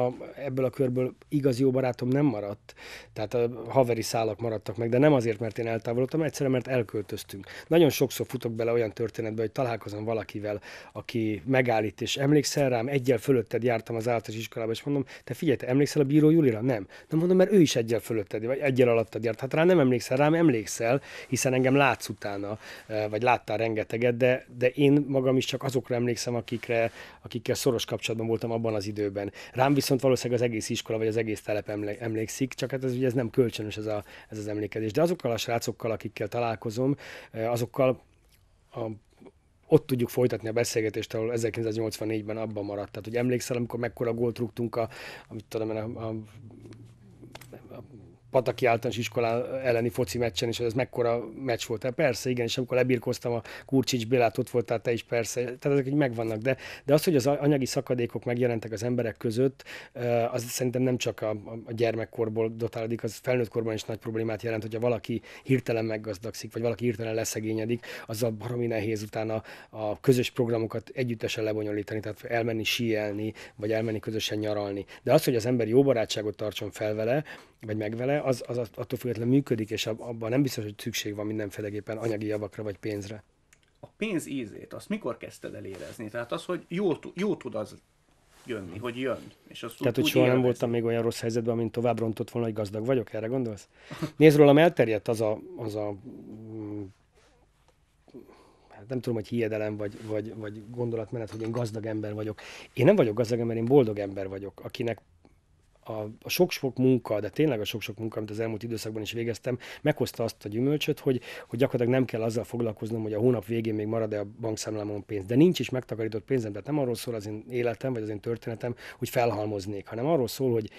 ebből a körből igaz jó barátom nem maradt, tehát a haveri szálak maradtak meg, de nem azért, mert én eltávolodtam, egyszerűen, mert elköltöztünk. Nagyon sokszor futok bele olyan történetbe, hogy találkozom valakivel, aki megállít, és emlékszel rám, egyel fölötted jártam az általános iskolába, és mondom, te figyelj, te emlékszel a bíró Julira? Nem. Nem mondom, mert ő is egyel fölötted vagy egyel alattad járt. Hát rá nem emlékszel, rám emlékszel, hiszen engem látsz utána, vagy láttál rengeteget, de, de én magam is csak azokra emlékszem, akikre, akikkel szoros kapcsolatban voltam abban az időben. Rám viszont valószínűleg az egész iskola, vagy az egész telep emlékszik, csak hát ez ugye ez nem kölcsönös ez, a, ez az emlékezés. De azokkal a srácokkal, akikkel találkozom, azokkal a ott tudjuk folytatni a beszélgetést, ahol 1984-ben abban maradt. Tehát, hogy emlékszel, amikor mekkora gólt rúgtunk a, amit tudom a, a Pataki általános iskola elleni foci meccsen, és ez mekkora meccs volt. Hát persze, igen, és amikor lebírkoztam a Kurcsics Bélát, ott voltál te is, persze, tehát ezek így megvannak, de, de az, hogy az anyagi szakadékok megjelentek az emberek között, az szerintem nem csak a, a gyermekkorból dotálódik, az felnőtt korban is nagy problémát jelent, hogyha valaki hirtelen meggazdagszik, vagy valaki hirtelen leszegényedik, az a baromi nehéz utána a közös programokat együttesen lebonyolítani, tehát elmenni síelni, vagy elmenni közösen nyaralni. De az, hogy az ember jó barátságot tartson fel vele, vagy meg vele, az, az attól függetlenül működik, és abban nem biztos, hogy szükség van mindenféleképpen anyagi javakra vagy pénzre. A pénz ízét, azt mikor kezdted el érezni? Tehát az, hogy jó, jó tud az jönni, hogy jön. És azt Tehát, hogy soha nem voltam még olyan rossz helyzetben, mint tovább rontott volna, hogy gazdag vagyok, erre gondolsz? Nézd rólam, elterjedt az a, az a mm, hát nem tudom, hogy hiedelem vagy, vagy, vagy gondolatmenet, hogy én gazdag ember vagyok. Én nem vagyok gazdag ember, én boldog ember vagyok, akinek a, a sok-sok munka, de tényleg a sok-sok munka, amit az elmúlt időszakban is végeztem, meghozta azt a gyümölcsöt, hogy, hogy gyakorlatilag nem kell azzal foglalkoznom, hogy a hónap végén még marad-e a bankszámlámon pénz. De nincs is megtakarított pénzem, tehát nem arról szól az én életem, vagy az én történetem, hogy felhalmoznék, hanem arról szól, hogy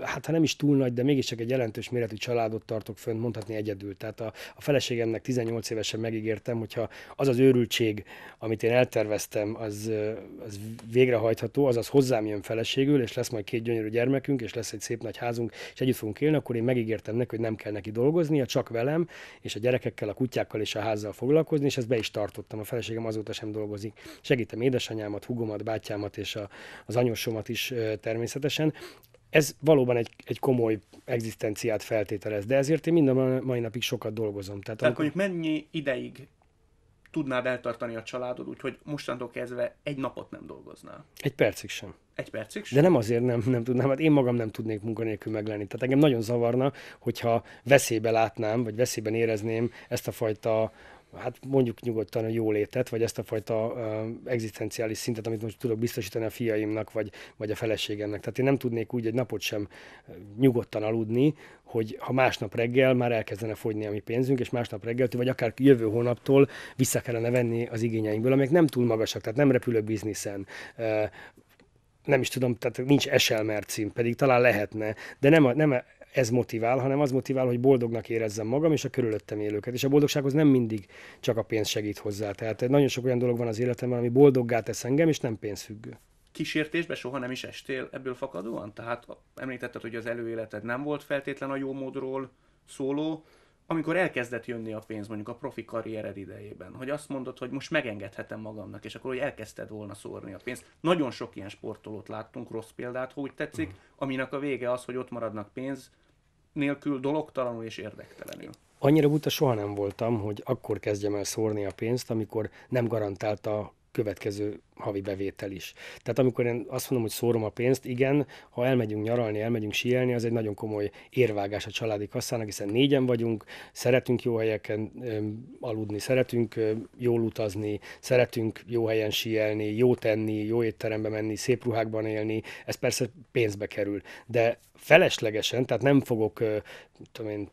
hát ha nem is túl nagy, de mégiscsak egy jelentős méretű családot tartok fönt, mondhatni egyedül. Tehát a, a feleségemnek 18 évesen megígértem, hogyha az az őrültség, amit én elterveztem, az, az végrehajtható, azaz hozzám jön feleségül, és lesz majd két gyönyörű gyermekünk, és lesz egy szép nagy házunk, és együtt fogunk élni, akkor én megígértem neki, hogy nem kell neki dolgoznia, csak velem, és a gyerekekkel, a kutyákkal és a házzal foglalkozni, és ezt be is tartottam. A feleségem azóta sem dolgozik. Segítem édesanyámat, hugomat, bátyámat és a, az anyósomat is természetesen ez valóban egy, egy komoly egzisztenciát feltételez, de ezért én mind a mai napig sokat dolgozom. Tehát, Tehát amikor... mondjuk mennyi ideig tudnád eltartani a családod, úgyhogy mostantól kezdve egy napot nem dolgoznál? Egy percig sem. Egy percig sem. De nem azért nem, nem tudnám, hát én magam nem tudnék munkanélkül meglenni. Tehát engem nagyon zavarna, hogyha veszélybe látnám, vagy veszélyben érezném ezt a fajta hát mondjuk nyugodtan a jólétet, vagy ezt a fajta uh, egzisztenciális szintet, amit most tudok biztosítani a fiaimnak, vagy, vagy a feleségemnek. Tehát én nem tudnék úgy egy napot sem nyugodtan aludni, hogy ha másnap reggel már elkezdene fogyni a mi pénzünk, és másnap reggel, vagy akár jövő hónaptól vissza kellene venni az igényeinkből, amelyek nem túl magasak, tehát nem repülő bizniszen, nem is tudom, tehát nincs eselmer cím, pedig talán lehetne, de nem, nem ez motivál, hanem az motivál, hogy boldognak érezzem magam és a körülöttem élőket. És a boldogsághoz nem mindig csak a pénz segít hozzá. Tehát nagyon sok olyan dolog van az életemben, ami boldoggá tesz engem, és nem pénzfüggő kísértésbe soha nem is estél ebből fakadóan? Tehát említetted, hogy az előéleted nem volt feltétlen a jó módról szóló, amikor elkezdett jönni a pénz mondjuk a profi karriered idejében, hogy azt mondod, hogy most megengedhetem magamnak, és akkor hogy elkezdted volna szórni a pénzt. Nagyon sok ilyen sportolót láttunk, rossz példát, ha úgy tetszik, mm. aminek a vége az, hogy ott maradnak pénz nélkül, dologtalanul és érdektelenül. Annyira buta soha nem voltam, hogy akkor kezdjem el szórni a pénzt, amikor nem garantált a következő havi bevétel is. Tehát amikor én azt mondom, hogy szórom a pénzt, igen, ha elmegyünk nyaralni, elmegyünk síelni, az egy nagyon komoly érvágás a családi kasszának, hiszen négyen vagyunk, szeretünk jó helyeken aludni, szeretünk jól utazni, szeretünk jó helyen síelni, jó tenni, jó étterembe menni, szép ruhákban élni, ez persze pénzbe kerül, de feleslegesen, tehát nem fogok tudom én,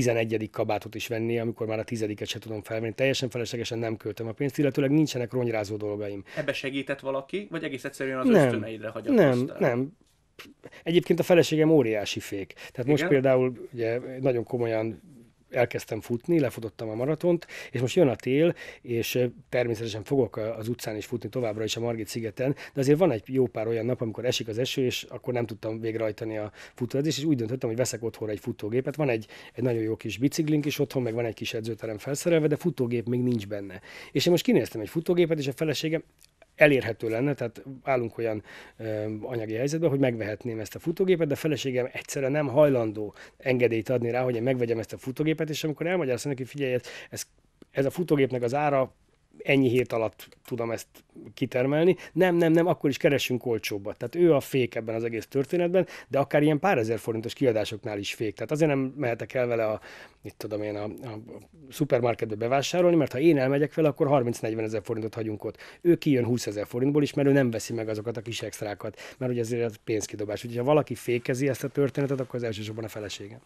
11. kabátot is venni, amikor már a tizediket se tudom felvenni. Teljesen feleslegesen nem költöm a pénzt, illetőleg nincsenek rongyrázó dolgaim. Ebbe segített valaki, vagy egész egyszerűen az nem, ösztöneidre hagyatkoztál? Nem, nem. Egyébként a feleségem óriási fék. Tehát Igen? most például ugye, nagyon komolyan elkezdtem futni, lefutottam a maratont, és most jön a tél, és természetesen fogok az utcán is futni továbbra is a Margit szigeten, de azért van egy jó pár olyan nap, amikor esik az eső, és akkor nem tudtam végrehajtani a futóedzést, és úgy döntöttem, hogy veszek otthonra egy futógépet. Van egy, egy nagyon jó kis biciklink is otthon, meg van egy kis edzőterem felszerelve, de futógép még nincs benne. És én most kinéztem egy futógépet, és a feleségem elérhető lenne, tehát állunk olyan ö, anyagi helyzetben, hogy megvehetném ezt a futógépet, de a feleségem egyszerűen nem hajlandó engedélyt adni rá, hogy én megvegyem ezt a futógépet, és amikor elmagyarázom neki, figyelj, ez, ez ez a futógépnek az ára ennyi hét alatt tudom ezt kitermelni. Nem, nem, nem, akkor is keresünk olcsóbbat. Tehát ő a fék ebben az egész történetben, de akár ilyen pár ezer forintos kiadásoknál is fék. Tehát azért nem mehetek el vele a, mit tudom én, a, a szupermarketbe bevásárolni, mert ha én elmegyek vele, akkor 30-40 ezer forintot hagyunk ott. Ő kijön 20 ezer forintból is, mert ő nem veszi meg azokat a kis extrákat, mert ugye azért a pénzkidobás. Úgyhogy ha valaki fékezi ezt a történetet, akkor az elsősorban a felesége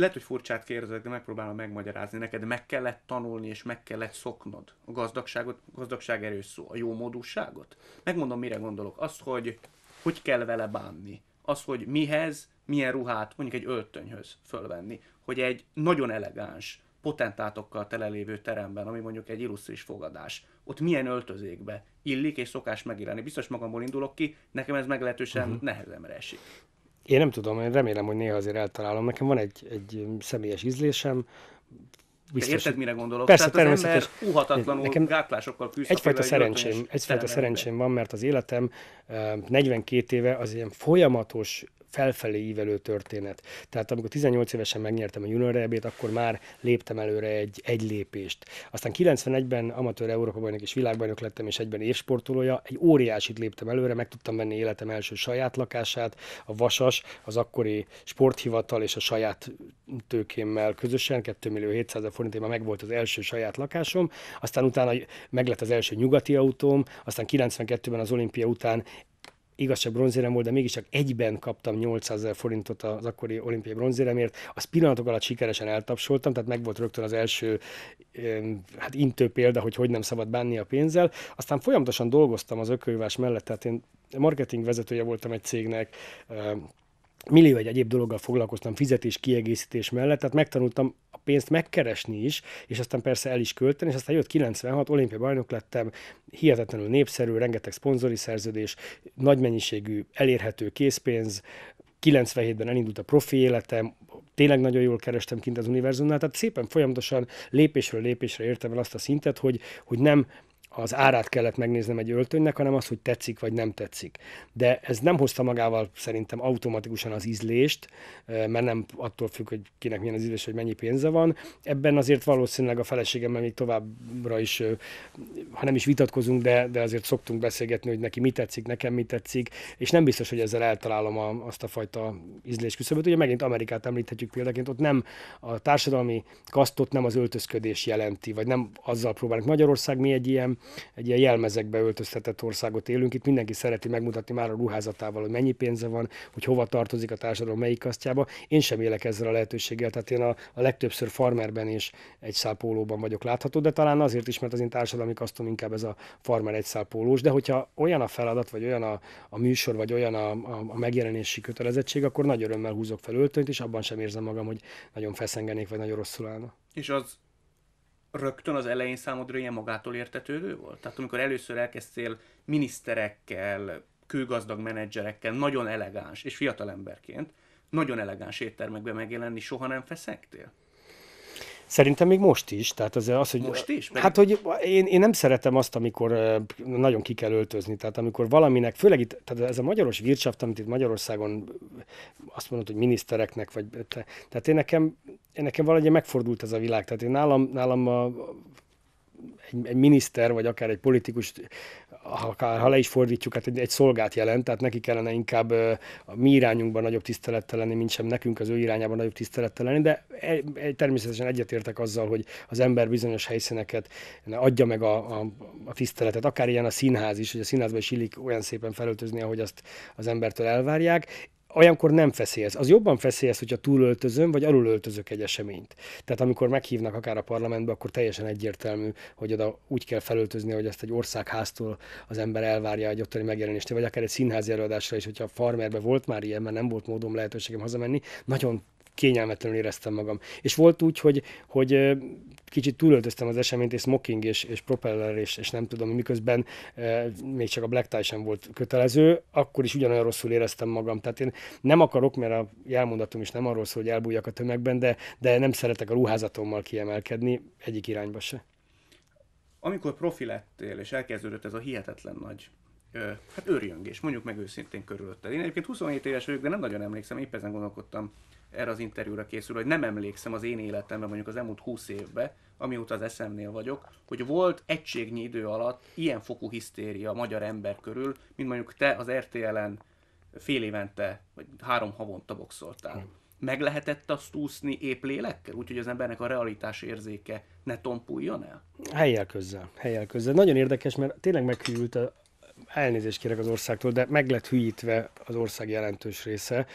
lehet, hogy furcsát kérdezek, de megpróbálom megmagyarázni neked. Meg kellett tanulni és meg kellett szoknod a gazdagságot, gazdagság erős szó, a jó módúságot. Megmondom, mire gondolok. Azt, hogy hogy kell vele bánni. Az, hogy mihez, milyen ruhát, mondjuk egy öltönyhöz fölvenni. Hogy egy nagyon elegáns, potentátokkal telelévő teremben, ami mondjuk egy illusztris fogadás, ott milyen öltözékbe illik és szokás megjelenni. Biztos magamból indulok ki, nekem ez meglehetősen uh-huh. nehezemre esik. Én nem tudom, én remélem, hogy néha azért eltalálom. Nekem van egy, egy személyes ízlésem, Biztos. Érted, mire gondolok? Persze, Tehát az ember uhatatlanul nekem gátlásokkal küzd. Egyfajta szerencsém, egyfajta szerencsém van, mert az életem 42 eh, éve az ilyen folyamatos felfelé ívelő történet. Tehát amikor 18 évesen megnyertem a junior EB-t, akkor már léptem előre egy, egy lépést. Aztán 91-ben amatőr Európa bajnok és világbajnok lettem, és egyben évsportolója. Egy óriásit léptem előre, meg tudtam venni életem első saját lakását, a Vasas, az akkori sporthivatal és a saját tőkémmel közösen, 2 millió 700 ezer forintért meg megvolt az első saját lakásom, aztán utána lett az első nyugati autóm, aztán 92-ben az olimpia után igaz csak bronzérem volt, de mégis csak egyben kaptam 800 ezer forintot az akkori olimpiai bronzéremért, az pillanatok alatt sikeresen eltapsoltam, tehát meg volt rögtön az első hát intő példa, hogy hogy nem szabad bánni a pénzzel. Aztán folyamatosan dolgoztam az ökölvás mellett, tehát én marketing vezetője voltam egy cégnek, millió egy egyéb dologgal foglalkoztam fizetés kiegészítés mellett, tehát megtanultam a pénzt megkeresni is, és aztán persze el is költeni, és aztán jött 96, olimpia bajnok lettem, hihetetlenül népszerű, rengeteg szponzori szerződés, nagy mennyiségű elérhető készpénz, 97-ben elindult a profi életem, tényleg nagyon jól kerestem kint az univerzumnál, tehát szépen folyamatosan lépésről lépésre értem el azt a szintet, hogy, hogy nem az árát kellett megnéznem egy öltönynek, hanem az, hogy tetszik vagy nem tetszik. De ez nem hozta magával szerintem automatikusan az ízlést, mert nem attól függ, hogy kinek milyen az ízlés, hogy mennyi pénze van. Ebben azért valószínűleg a feleségemmel még továbbra is, ha nem is vitatkozunk, de, de azért szoktunk beszélgetni, hogy neki mi tetszik, nekem mi tetszik, és nem biztos, hogy ezzel eltalálom a, azt a fajta ízlés küszöböt. Ugye megint Amerikát említhetjük példaként, ott nem a társadalmi kasztot nem az öltözködés jelenti, vagy nem azzal próbálunk. Magyarország mi egy ilyen egy ilyen jelmezekbe öltöztetett országot élünk. Itt mindenki szereti megmutatni már a ruházatával, hogy mennyi pénze van, hogy hova tartozik a társadalom melyik kasztjába. Én sem élek ezzel a lehetőséggel, tehát én a, a legtöbbször farmerben és egy szálpólóban vagyok látható, de talán azért is, mert az én társadalmi kasztom inkább ez a farmer egy szálpólós. De hogyha olyan a feladat, vagy olyan a, a műsor, vagy olyan a, a, a megjelenési kötelezettség, akkor nagy örömmel húzok fel öltönyt, és abban sem érzem magam, hogy nagyon feszengenék, vagy nagyon rosszul állna. És az rögtön az elején számodra ilyen magától értetődő volt? Tehát amikor először elkezdtél miniszterekkel, kőgazdag menedzserekkel, nagyon elegáns, és fiatalemberként, nagyon elegáns éttermekben megjelenni, soha nem feszektél? Szerintem még most is. Tehát az, az hogy, most is? Meg... Hát, hogy én, én nem szeretem azt, amikor nagyon ki kell öltözni. Tehát amikor valaminek, főleg itt, tehát ez a magyaros vircsaft, amit itt Magyarországon azt mondod, hogy minisztereknek, vagy te, tehát én nekem, én nekem valahogy megfordult ez a világ. Tehát én nálam, nálam a, egy, egy miniszter, vagy akár egy politikus ha, ha le is fordítjuk, hát egy, egy szolgát jelent, tehát neki kellene inkább a mi irányunkban nagyobb tisztelettel lenni, mint sem nekünk az ő irányában nagyobb tisztelettel lenni, de egy, e, természetesen egyetértek azzal, hogy az ember bizonyos helyszíneket adja meg a, a, a tiszteletet, akár ilyen a színház is, hogy a színházban is illik olyan szépen felöltözni, ahogy azt az embertől elvárják, olyankor nem feszélyez. Az jobban feszélyez, hogyha túlöltözöm, vagy alulöltözök egy eseményt. Tehát amikor meghívnak akár a parlamentbe, akkor teljesen egyértelmű, hogy oda úgy kell felöltözni, hogy ezt egy országháztól az ember elvárja egy ottani megjelenést, vagy akár egy színházi előadásra is, hogyha a farmerbe volt már ilyen, mert nem volt módom, lehetőségem hazamenni, nagyon kényelmetlenül éreztem magam. És volt úgy, hogy, hogy kicsit túlöltöztem az eseményt, és smoking és, és propeller és, és nem tudom, miközben e, még csak a black tie sem volt kötelező, akkor is ugyanolyan rosszul éreztem magam. Tehát én nem akarok, mert a jelmondatom is nem arról szól, hogy elbújjak a tömegben, de, de nem szeretek a ruházatommal kiemelkedni egyik irányba se. Amikor profi lettél, és elkezdődött ez a hihetetlen nagy hát őrjöngés, mondjuk meg őszintén körülötted. Én egyébként 27 éves vagyok, de nem nagyon emlékszem, épp ezen gondolkodtam erre az interjúra készül, hogy nem emlékszem az én életemben, mondjuk az elmúlt 20 évben, amióta az eszemnél vagyok, hogy volt egységnyi idő alatt ilyen fokú hisztéria a magyar ember körül, mint mondjuk te az RTL-en fél évente, vagy három havonta boxoltál. Meg lehetett azt úszni épp lélekkel, úgyhogy az embernek a realitás érzéke ne tompuljon el? Helyel közzel, helyel közzel. Nagyon érdekes, mert tényleg meghűlt a, elnézést kérek az országtól, de meg lett hülyítve az ország jelentős része.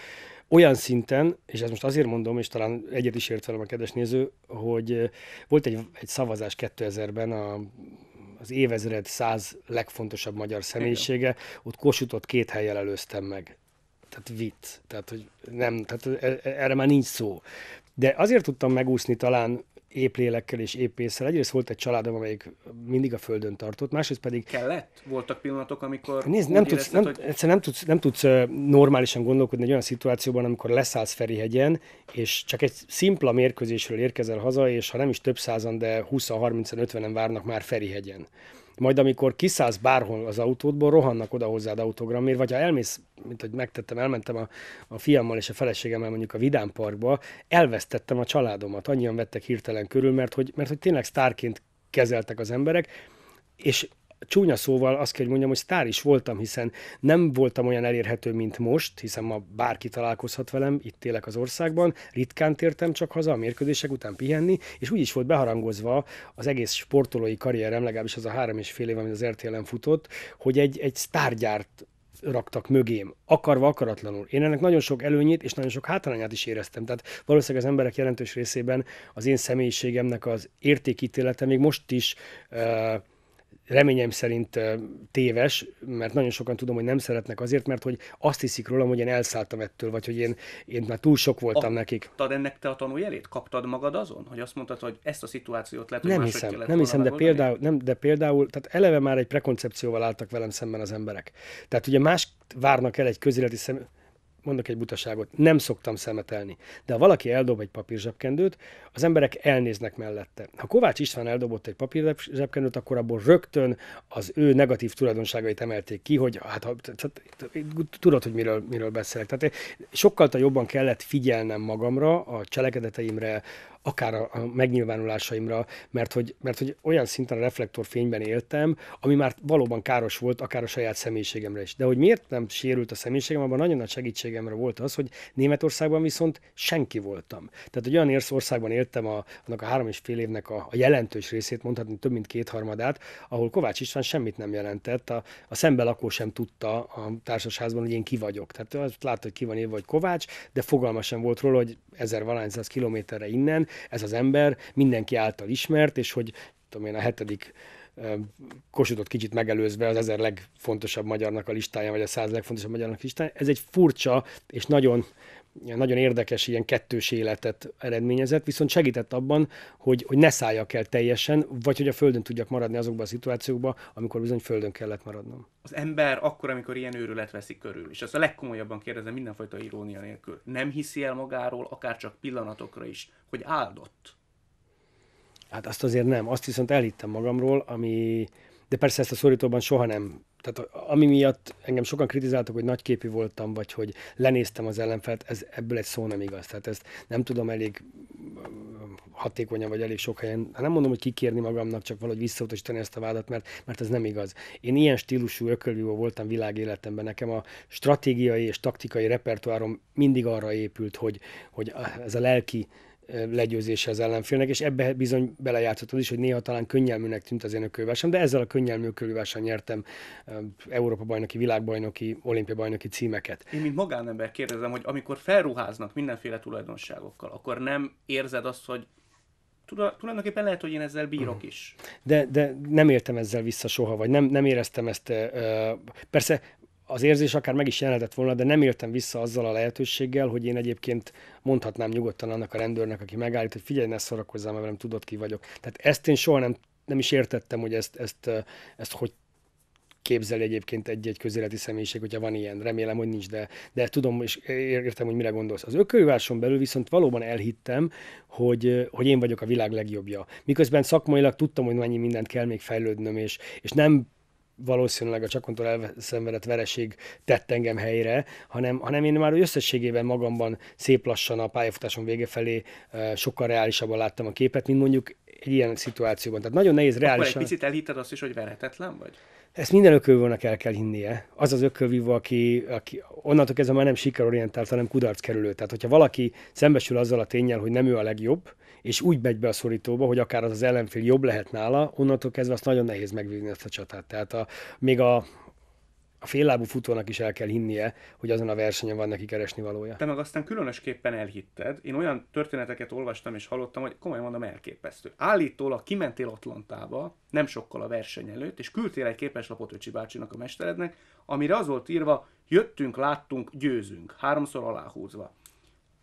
Olyan szinten, és ez most azért mondom, és talán egyet is ért velem a kedves néző, hogy eh, volt egy, egy szavazás 2000-ben a az évezred száz legfontosabb magyar személyisége, Igen. ott kosutott két helyen előztem meg. Tehát vitt. Tehát, hogy nem, tehát eh, erre már nincs szó. De azért tudtam megúszni talán épp lélekkel és épp észre. Egyrészt volt egy családom, amelyik mindig a földön tartott, másrészt pedig... Kellett? Voltak pillanatok, amikor... Hát nézd, nem tudsz, érezted, nem, hogy... egyszer nem tudsz, nem tudsz normálisan gondolkodni egy olyan szituációban, amikor leszállsz Ferihegyen, és csak egy szimpla mérkőzésről érkezel haza, és ha nem is több százan, de 20-30-50-en várnak már Ferihegyen majd amikor kiszállsz bárhol az autódból, rohannak oda hozzád autogramért, vagy ha elmész, mint hogy megtettem, elmentem a, a fiammal és a feleségemmel mondjuk a Vidán Parkba, elvesztettem a családomat, annyian vettek hirtelen körül, mert hogy, mert hogy tényleg sztárként kezeltek az emberek, és csúnya szóval azt kell, hogy mondjam, hogy sztár is voltam, hiszen nem voltam olyan elérhető, mint most, hiszen ma bárki találkozhat velem, itt élek az országban, ritkán tértem csak haza a mérkőzések után pihenni, és úgy is volt beharangozva az egész sportolói karrierem, legalábbis az a három és fél év, amit az RTL-en futott, hogy egy, egy sztárgyárt raktak mögém, akarva, akaratlanul. Én ennek nagyon sok előnyét és nagyon sok hátrányát is éreztem. Tehát valószínűleg az emberek jelentős részében az én személyiségemnek az értékítélete még most is uh, reményem szerint téves, mert nagyon sokan tudom, hogy nem szeretnek azért, mert hogy azt hiszik rólam, hogy én elszálltam ettől, vagy hogy én, én már túl sok voltam a, nekik. Tad ennek te a tanuljelét? Kaptad magad azon, hogy azt mondtad, hogy ezt a szituációt lehet, hogy nem hiszem, kellett nem hiszem, de például, nem, de például, tehát eleve már egy prekoncepcióval álltak velem szemben az emberek. Tehát ugye más várnak el egy közéleti személy, mondok egy butaságot, nem szoktam szemetelni. De ha valaki eldob egy papír az emberek elnéznek mellette. Ha Kovács István eldobott egy papír akkor abból rögtön az ő negatív tulajdonságait emelték ki, hogy hát tudod, hogy miről, miről beszélek. Tehát eh, sokkal jobban kellett figyelnem magamra, a cselekedeteimre, akár a, a megnyilvánulásaimra, mert hogy, mert hogy olyan szinten a reflektorfényben éltem, ami már valóban káros volt, akár a saját személyiségemre is. De hogy miért nem sérült a személyiségem, abban nagyon nagy segítségemre volt az, hogy Németországban viszont senki voltam. Tehát hogy olyan országban éltem a, annak a három és fél évnek a, a jelentős részét, mondhatni több mint kétharmadát, ahol Kovács István semmit nem jelentett, a, a lakó sem tudta a társasházban, hogy én ki vagyok. Tehát azt látta, hogy ki van írva, vagy Kovács, de fogalma sem volt róla, hogy ezer kilométerre innen, ez az ember mindenki által ismert, és hogy tudom én, a hetedik Kossuthot kicsit megelőzve az ezer legfontosabb magyarnak a listáján, vagy a száz legfontosabb magyarnak a listáján. Ez egy furcsa és nagyon nagyon érdekes ilyen kettős életet eredményezett, viszont segített abban, hogy, hogy ne szálljak el teljesen, vagy hogy a földön tudjak maradni azokban a szituációkban, amikor bizony földön kellett maradnom. Az ember akkor, amikor ilyen őrület veszik körül, és azt a legkomolyabban kérdezem mindenfajta irónia nélkül, nem hiszi el magáról, akár csak pillanatokra is, hogy áldott? Hát azt azért nem, azt viszont elhittem magamról, ami, de persze ezt a szorítóban soha nem. Tehát ami miatt engem sokan kritizáltak, hogy nagyképi voltam, vagy hogy lenéztem az ellenfelt, ez ebből egy szó nem igaz. Tehát ezt nem tudom elég hatékonyan, vagy elég sok helyen. Hát nem mondom, hogy kikérni magamnak, csak valahogy visszautasítani ezt a vádat, mert, mert ez nem igaz. Én ilyen stílusú ökölvívó voltam világéletemben. Nekem a stratégiai és taktikai repertoárom mindig arra épült, hogy, hogy ez a lelki legyőzése az ellenfélnek, és ebbe bizony az is, hogy néha talán könnyelműnek tűnt az én ökölversem, de ezzel a könnyelmű ökölversen nyertem Európa bajnoki, világbajnoki, olimpia bajnoki címeket. Én mint magánember kérdezem, hogy amikor felruháznak mindenféle tulajdonságokkal, akkor nem érzed azt, hogy tulajdonképpen lehet, hogy én ezzel bírok mhm. is. De, de nem értem ezzel vissza soha, vagy nem, nem éreztem ezt. persze az érzés akár meg is jelentett volna, de nem éltem vissza azzal a lehetőséggel, hogy én egyébként mondhatnám nyugodtan annak a rendőrnek, aki megállít, hogy figyelj, ne szórakozzál, mert nem tudod, ki vagyok. Tehát ezt én soha nem, nem is értettem, hogy ezt, ezt, ezt, hogy képzel egyébként egy-egy közéleti személyiség, hogyha van ilyen. Remélem, hogy nincs, de, de tudom és értem, hogy mire gondolsz. Az ökölváson belül viszont valóban elhittem, hogy, hogy én vagyok a világ legjobbja. Miközben szakmailag tudtam, hogy mennyi mindent kell még fejlődnöm, és, és nem valószínűleg a csakontól elszenvedett vereség tett engem helyre, hanem, hanem én már összességében magamban szép lassan a pályafutásom vége felé sokkal reálisabban láttam a képet, mint mondjuk egy ilyen szituációban. Tehát nagyon nehéz reálisan... Akkor egy picit elhitted azt is, hogy verhetetlen vagy? Ezt minden ökölvívónak el kell hinnie. Az az ökölvívó, aki, aki onnantól kezdve már nem sikerorientált, hanem kudarc kerülő. Tehát, hogyha valaki szembesül azzal a tényel, hogy nem ő a legjobb, és úgy megy be a szorítóba, hogy akár az az ellenfél jobb lehet nála, onnantól kezdve azt nagyon nehéz megvívni ezt a csatát. Tehát a, még a, a féllábú futónak is el kell hinnie, hogy azon a versenyen van neki keresni valója. Te meg aztán különösképpen elhitted. Én olyan történeteket olvastam és hallottam, hogy komolyan mondom elképesztő. Állítólag kimentél Atlantába nem sokkal a verseny előtt, és küldtél egy képeslapot Öcsi bácsinak, a mesterednek, amire az volt írva, jöttünk, láttunk, győzünk, háromszor aláhúzva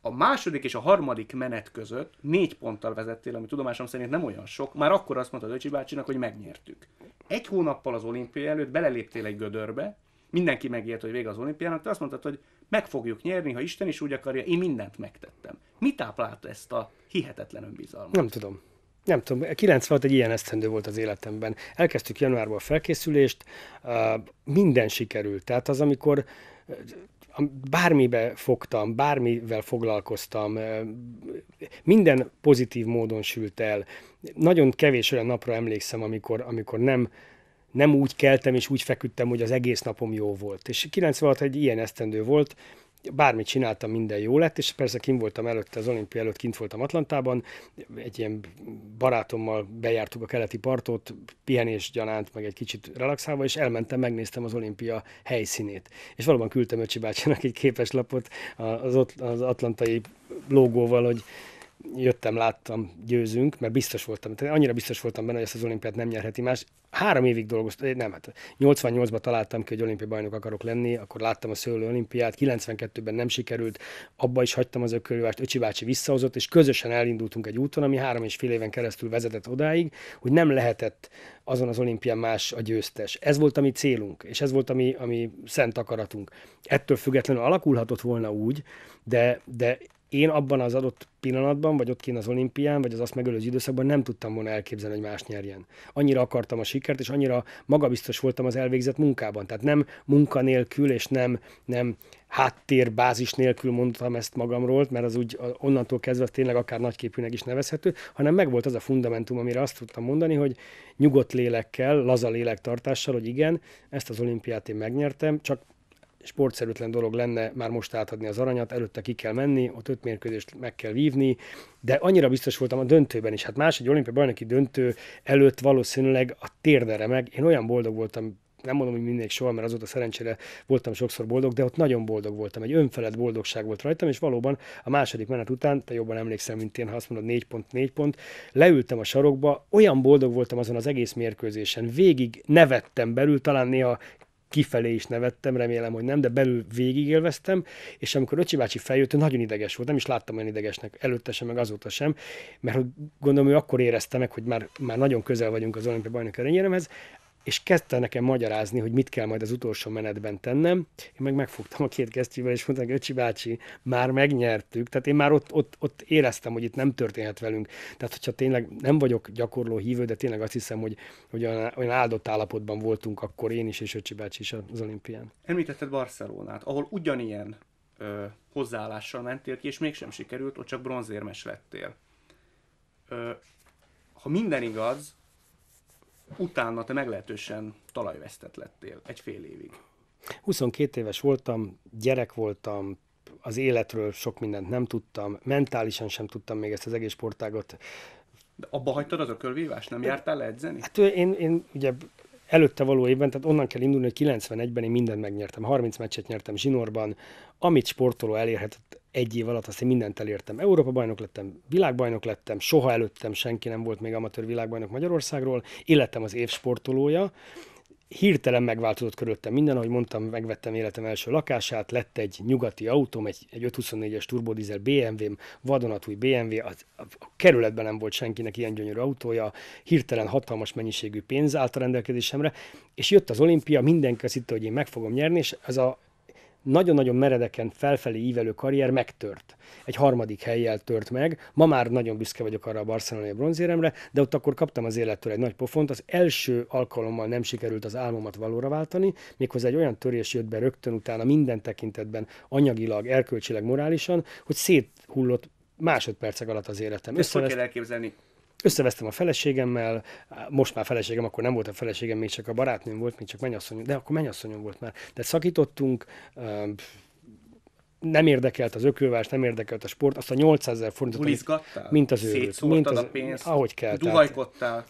a második és a harmadik menet között négy ponttal vezettél, ami tudomásom szerint nem olyan sok, már akkor azt mondta Öcsi bácsinak, hogy megnyertük. Egy hónappal az olimpia előtt beleléptél egy gödörbe, mindenki megijedt, hogy vége az olimpiának, te azt mondtad, hogy meg fogjuk nyerni, ha Isten is úgy akarja, én mindent megtettem. Mi táplálta ezt a hihetetlen önbizalmat? Nem tudom. Nem tudom, 96 egy ilyen esztendő volt az életemben. Elkezdtük januárban a felkészülést, minden sikerült. Tehát az, amikor bármibe fogtam, bármivel foglalkoztam, minden pozitív módon sült el. Nagyon kevés olyan napra emlékszem, amikor, amikor nem, nem úgy keltem és úgy feküdtem, hogy az egész napom jó volt. És 96 egy ilyen esztendő volt, bármit csináltam, minden jó lett, és persze kint voltam előtte, az olimpia előtt kint voltam Atlantában, egy ilyen barátommal bejártuk a keleti partot, pihenés gyanánt, meg egy kicsit relaxálva, és elmentem, megnéztem az olimpia helyszínét. És valóban küldtem Öcsi bácsának egy képeslapot az, ott, az atlantai logóval, hogy jöttem, láttam, győzünk, mert biztos voltam, annyira biztos voltam benne, hogy ezt az olimpiát nem nyerheti más. Három évig dolgoztam, eh, nem, hát 88-ban találtam ki, hogy olimpiai bajnok akarok lenni, akkor láttam a Szőlő olimpiát, 92-ben nem sikerült, abba is hagytam az ökörülvást, Öcsi bácsi visszahozott, és közösen elindultunk egy úton, ami három és fél éven keresztül vezetett odáig, hogy nem lehetett azon az olimpián más a győztes. Ez volt a mi célunk, és ez volt a mi, a mi szent akaratunk. Ettől függetlenül alakulhatott volna úgy, de, de én abban az adott pillanatban, vagy ott kint az olimpián, vagy az azt megelőző időszakban nem tudtam volna elképzelni, hogy más nyerjen. Annyira akartam a sikert, és annyira magabiztos voltam az elvégzett munkában. Tehát nem munka nélkül, és nem, nem háttérbázis nélkül mondtam ezt magamról, mert az úgy onnantól kezdve tényleg akár nagyképűnek is nevezhető, hanem megvolt az a fundamentum, amire azt tudtam mondani, hogy nyugodt lélekkel, laza lélektartással, hogy igen, ezt az olimpiát én megnyertem, csak sportszerűtlen dolog lenne már most átadni az aranyat, előtte ki kell menni, ott öt mérkőzést meg kell vívni, de annyira biztos voltam a döntőben is. Hát más egy olimpiai bajnoki döntő előtt valószínűleg a térdere meg. Én olyan boldog voltam, nem mondom, hogy mindig soha, mert azóta szerencsére voltam sokszor boldog, de ott nagyon boldog voltam. Egy önfeled boldogság volt rajtam, és valóban a második menet után, te jobban emlékszem, mint én, ha azt mondod, 4 pont, 4 pont, leültem a sarokba, olyan boldog voltam azon az egész mérkőzésen, végig nevettem belül, talán néha kifelé is nevettem, remélem, hogy nem, de belül végig élveztem, és amikor Öcsi bácsi feljött, nagyon ideges volt, nem is láttam olyan idegesnek előtte sem, meg azóta sem, mert gondolom, ő akkor érezte meg, hogy már, már nagyon közel vagyunk az olimpia bajnok erényéremhez, és kezdte nekem magyarázni, hogy mit kell majd az utolsó menetben tennem. Én meg megfogtam a két kesztyűvel, és mondtam, öcsi bácsi, már megnyertük. Tehát én már ott, ott, ott éreztem, hogy itt nem történhet velünk. Tehát, hogyha tényleg nem vagyok gyakorló hívő, de tényleg azt hiszem, hogy, hogy olyan, olyan áldott állapotban voltunk akkor én is, és öcsi bácsi is az olimpián. Említetted Barcelonát, ahol ugyanilyen ö, hozzáállással mentél ki, és mégsem sikerült, ott csak bronzérmes lettél. Ö, ha minden igaz, utána te meglehetősen talajvesztett lettél egy fél évig. 22 éves voltam, gyerek voltam, az életről sok mindent nem tudtam, mentálisan sem tudtam még ezt az egész sportágot. De abba hagytad az ökölvívást? Nem jártál le edzeni? Hát én, én ugye előtte való évben, tehát onnan kell indulni, hogy 91-ben én mindent megnyertem. 30 meccset nyertem zsinórban, amit sportoló elérhetett, egy év alatt azt én mindent elértem. Európa bajnok lettem, világbajnok lettem, soha előttem senki nem volt még amatőr világbajnok Magyarországról, életem az évsportolója, hirtelen megváltozott körülöttem minden, ahogy mondtam, megvettem életem első lakását, lett egy nyugati autóm, egy, egy 524-es turbodizel BMW-m, vadonatúj BMW, a, a, a kerületben nem volt senkinek ilyen gyönyörű autója, hirtelen hatalmas mennyiségű pénz állt a rendelkezésemre, és jött az olimpia, mindenki azt hitte, hogy én meg fogom nyerni, és az a nagyon-nagyon meredeken felfelé ívelő karrier megtört. Egy harmadik helyjel tört meg. Ma már nagyon büszke vagyok arra a barcelonai bronzéremre, de ott akkor kaptam az élettől egy nagy pofont. Az első alkalommal nem sikerült az álmomat valóra váltani, méghozzá egy olyan törés jött be rögtön utána minden tekintetben, anyagilag, erkölcsileg, morálisan, hogy széthullott másodpercek alatt az életem. Ezt hogy kell elképzelni? Összevesztem a feleségemmel, most már feleségem, akkor nem volt a feleségem, még csak a barátnőm volt, még csak mennyasszonyom, de akkor mennyasszonyom volt már. de szakítottunk, nem érdekelt az ökölvás, nem érdekelt a sport, azt a 800 ezer forintot, mint az őrült. Mint az, a pénzt, ahogy kell. Duhajkodtál. Tehát,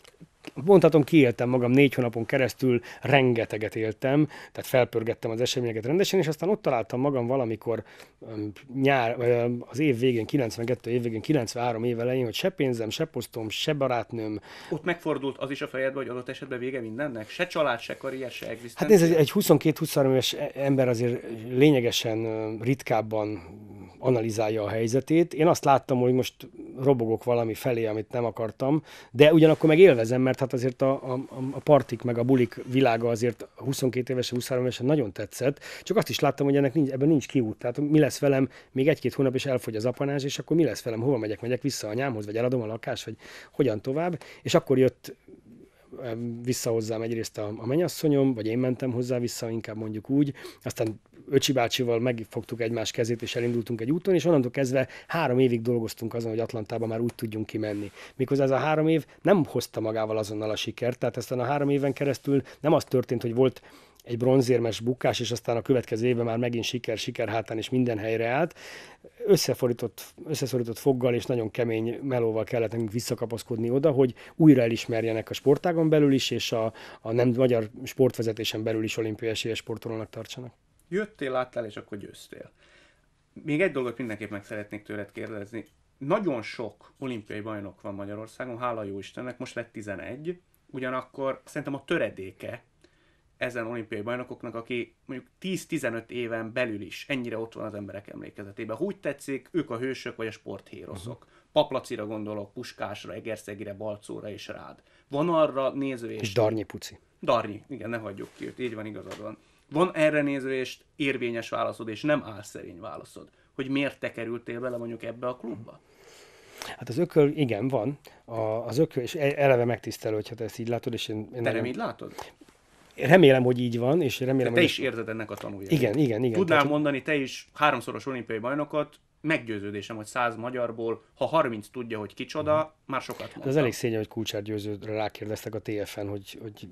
mondhatom, kiéltem magam négy hónapon keresztül, rengeteget éltem, tehát felpörgettem az eseményeket rendesen, és aztán ott találtam magam valamikor nyár, az év végén, 92 év végén, 93 év elején, hogy se pénzem, se posztom, se barátnőm. Ott megfordult az is a fejedbe, hogy adott esetben vége mindennek? Se család, se karrier, se egzisztencia? Hát nézd, egy 22-23 éves e, ember azért lényegesen ritkábban analizálja a helyzetét. Én azt láttam, hogy most robogok valami felé, amit nem akartam, de ugyanakkor meg élvezem, mert mert hát azért a, a, a partik meg a bulik világa azért 22 évesen, 23 évesen nagyon tetszett, csak azt is láttam, hogy ennek nincs, ebben nincs kiút. Tehát mi lesz velem, még egy-két hónap is elfogy az apanás, és akkor mi lesz velem, hova megyek, megyek vissza anyámhoz, vagy eladom a lakást, vagy hogyan tovább. És akkor jött vissza egyrészt a, a mennyasszonyom, vagy én mentem hozzá vissza, inkább mondjuk úgy. Aztán öcsi bácsival megfogtuk egymás kezét, és elindultunk egy úton, és onnantól kezdve három évig dolgoztunk azon, hogy Atlantába már úgy tudjunk kimenni. Miközben ez a három év nem hozta magával azonnal a sikert, tehát ezt a három éven keresztül nem az történt, hogy volt egy bronzérmes bukás, és aztán a következő évben már megint siker, siker hátán és minden helyre állt. összeforított összeszorított foggal és nagyon kemény melóval kellett nekünk visszakapaszkodni oda, hogy újra elismerjenek a sportágon belül is, és a, a nem magyar sportvezetésen belül is olimpiai esélyes sportolónak tartsanak. Jöttél, láttál, és akkor győztél. Még egy dolgot mindenképp meg szeretnék tőled kérdezni. Nagyon sok olimpiai bajnok van Magyarországon, hála jó Istennek, most lett 11, ugyanakkor szerintem a töredéke ezen olimpiai bajnokoknak, aki mondjuk 10-15 éven belül is ennyire ott van az emberek emlékezetében. Úgy tetszik, ők a hősök vagy a sporthéroszok. Uh-huh. Mhm. Paplacira gondolok, Puskásra, Egerszegire, Balcóra és rád. Van arra néző És Darnyi Puci. Darnyi, igen, ne hagyjuk ki őt, így van, igazad van. Van erre nézvést érvényes válaszod, és nem álszerény válaszod, hogy miért te kerültél bele mondjuk ebbe a klubba? Hát az ököl, igen, van. A, az ököl, és e, eleve megtisztelő, hogyha hát te ezt így látod, és én... én de nem így látod? Remélem, hogy így van, és remélem, te hogy... is érzed ennek a tanulját. Igen, igen, igen. Tudnál tehát... mondani te is háromszoros olimpiai bajnokot, meggyőződésem, hogy száz magyarból, ha 30 tudja, hogy kicsoda, uh-huh. már sokat mondtam. Ez az elég szégyen, hogy Kulcsár Győzőre rákérdeztek a TFN, hogy, hogy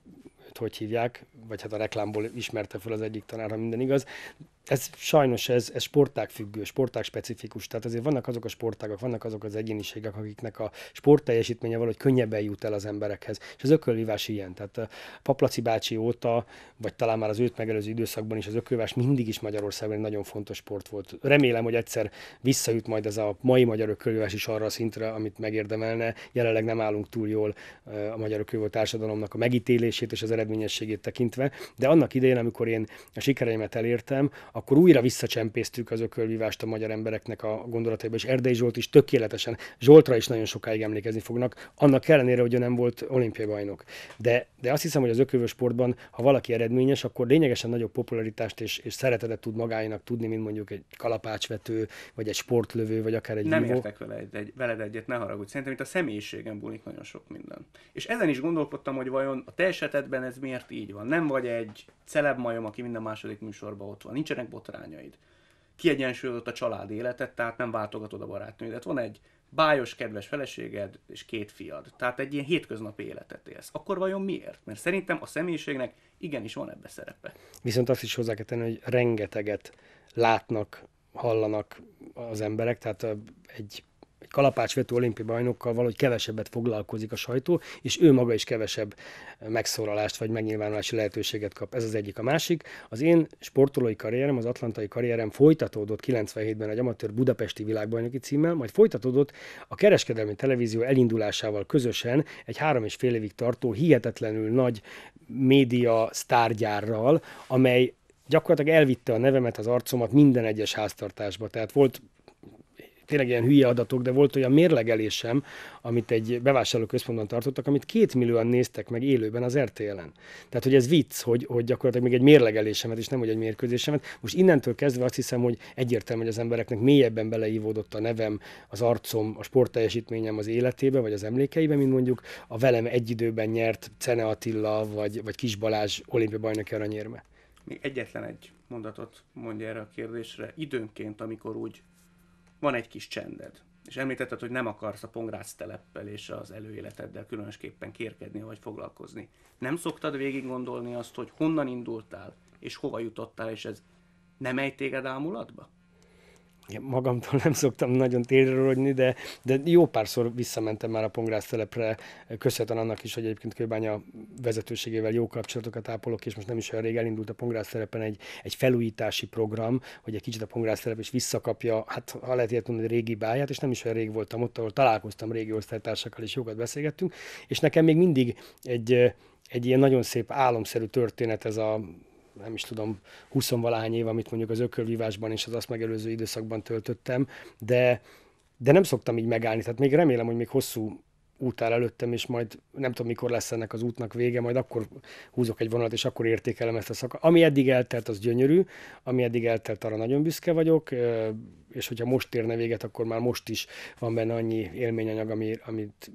hogy hívják, vagy hát a reklámból ismerte fel az egyik tanár, ha minden igaz. Ez sajnos ez, ez sportág függő, sportág specifikus, tehát azért vannak azok a sportágak, vannak azok az egyéniségek, akiknek a sport teljesítménye valahogy könnyebben jut el az emberekhez. És az ökölvívás ilyen. Tehát a Paplaci bácsi óta, vagy talán már az őt megelőző időszakban is az ökölvívás mindig is Magyarországon egy nagyon fontos sport volt. Remélem, hogy egyszer visszajut majd ez a mai magyar ökölvívás is arra a szintre, amit megérdemelne. Jelenleg nem állunk túl jól a magyar ökölvívó társadalomnak a megítélését és az eredményességét tekintve, de annak idején, amikor én a sikereimet elértem, akkor újra visszacsempésztük az ökölvívást a magyar embereknek a gondolataiba, és Erdei Zsolt is tökéletesen, Zsoltra is nagyon sokáig emlékezni fognak, annak ellenére, hogy ő nem volt olimpiai bajnok. De, de azt hiszem, hogy az ökölvő sportban, ha valaki eredményes, akkor lényegesen nagyobb popularitást és, és szeretetet tud magáinak tudni, mint mondjuk egy kalapácsvető, vagy egy sportlövő, vagy akár egy Nem vívó. értek vele egy, egy, veled egyet, ne haragudj. Szerintem itt a személyiségem bújik nagyon sok minden. És ezen is gondolkodtam, hogy vajon a te esetedben ez miért így van. Nem vagy egy celeb majom, aki minden második műsorban ott van. Nincsenek botrányaid. Kiegyensúlyozott a család életed, tehát nem váltogatod a barátnődet. Van egy bájos, kedves feleséged és két fiad. Tehát egy ilyen hétköznapi életet élsz. Akkor vajon miért? Mert szerintem a személyiségnek igenis van ebbe szerepe. Viszont azt is hozzá kell tenni, hogy rengeteget látnak, hallanak az emberek, tehát egy egy kalapácsvető olimpi bajnokkal valahogy kevesebbet foglalkozik a sajtó, és ő maga is kevesebb megszólalást vagy megnyilvánulási lehetőséget kap. Ez az egyik. A másik, az én sportolói karrierem, az atlantai karrierem folytatódott 97-ben egy amatőr budapesti világbajnoki címmel, majd folytatódott a kereskedelmi televízió elindulásával közösen egy három és fél évig tartó, hihetetlenül nagy média sztárgyárral, amely gyakorlatilag elvitte a nevemet, az arcomat minden egyes háztartásba. Tehát volt tényleg ilyen hülye adatok, de volt olyan mérlegelésem, amit egy bevásárlóközpontban tartottak, amit két millióan néztek meg élőben az RTL-en. Er Tehát, hogy ez vicc, hogy, hogy gyakorlatilag még egy mérlegelésemet, és nem hogy egy mérkőzésemet. Most innentől kezdve azt hiszem, hogy egyértelmű, hogy az embereknek mélyebben beleívódott a nevem, az arcom, a sportteljesítményem az életébe, vagy az emlékeibe, mint mondjuk a velem egy időben nyert Cene Attila, vagy, vagy Kis Balázs olimpia bajnoki aranyérme. Még egyetlen egy mondatot mondja erre a kérdésre. Időnként, amikor úgy van egy kis csended. És említetted, hogy nem akarsz a Pongrácz teleppel és az előéleteddel különösképpen kérkedni vagy foglalkozni. Nem szoktad végig gondolni azt, hogy honnan indultál, és hova jutottál, és ez nem egy téged ámulatba? magamtól nem szoktam nagyon térrogyni, de, de jó párszor visszamentem már a Pongrász telepre, köszönhetően annak is, hogy egyébként Kőbánya vezetőségével jó kapcsolatokat ápolok, és most nem is olyan rég elindult a Pongrász telepen egy, egy felújítási program, hogy egy kicsit a Pongrász telep is visszakapja, hát ha lehet ilyet mondani, régi báját, és nem is olyan rég voltam ott, ahol találkoztam régi osztálytársakkal, és jókat beszélgettünk, és nekem még mindig egy, egy ilyen nagyon szép álomszerű történet ez a nem is tudom, 20 valahány év, amit mondjuk az ökölvívásban és az azt megelőző időszakban töltöttem, de, de nem szoktam így megállni. Tehát még remélem, hogy még hosszú út áll előttem, és majd nem tudom, mikor lesz ennek az útnak vége, majd akkor húzok egy vonalat, és akkor értékelem ezt a szakaszt. Ami eddig eltelt, az gyönyörű, ami eddig eltelt, arra nagyon büszke vagyok, és hogyha most érne véget, akkor már most is van benne annyi élményanyag, amit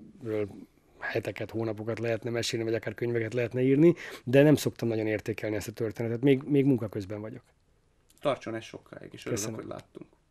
heteket, hónapokat lehetne mesélni, vagy akár könyveket lehetne írni, de nem szoktam nagyon értékelni ezt a történetet, még, még munka közben vagyok. Tartson ez sokáig, és örülök, hogy láttunk.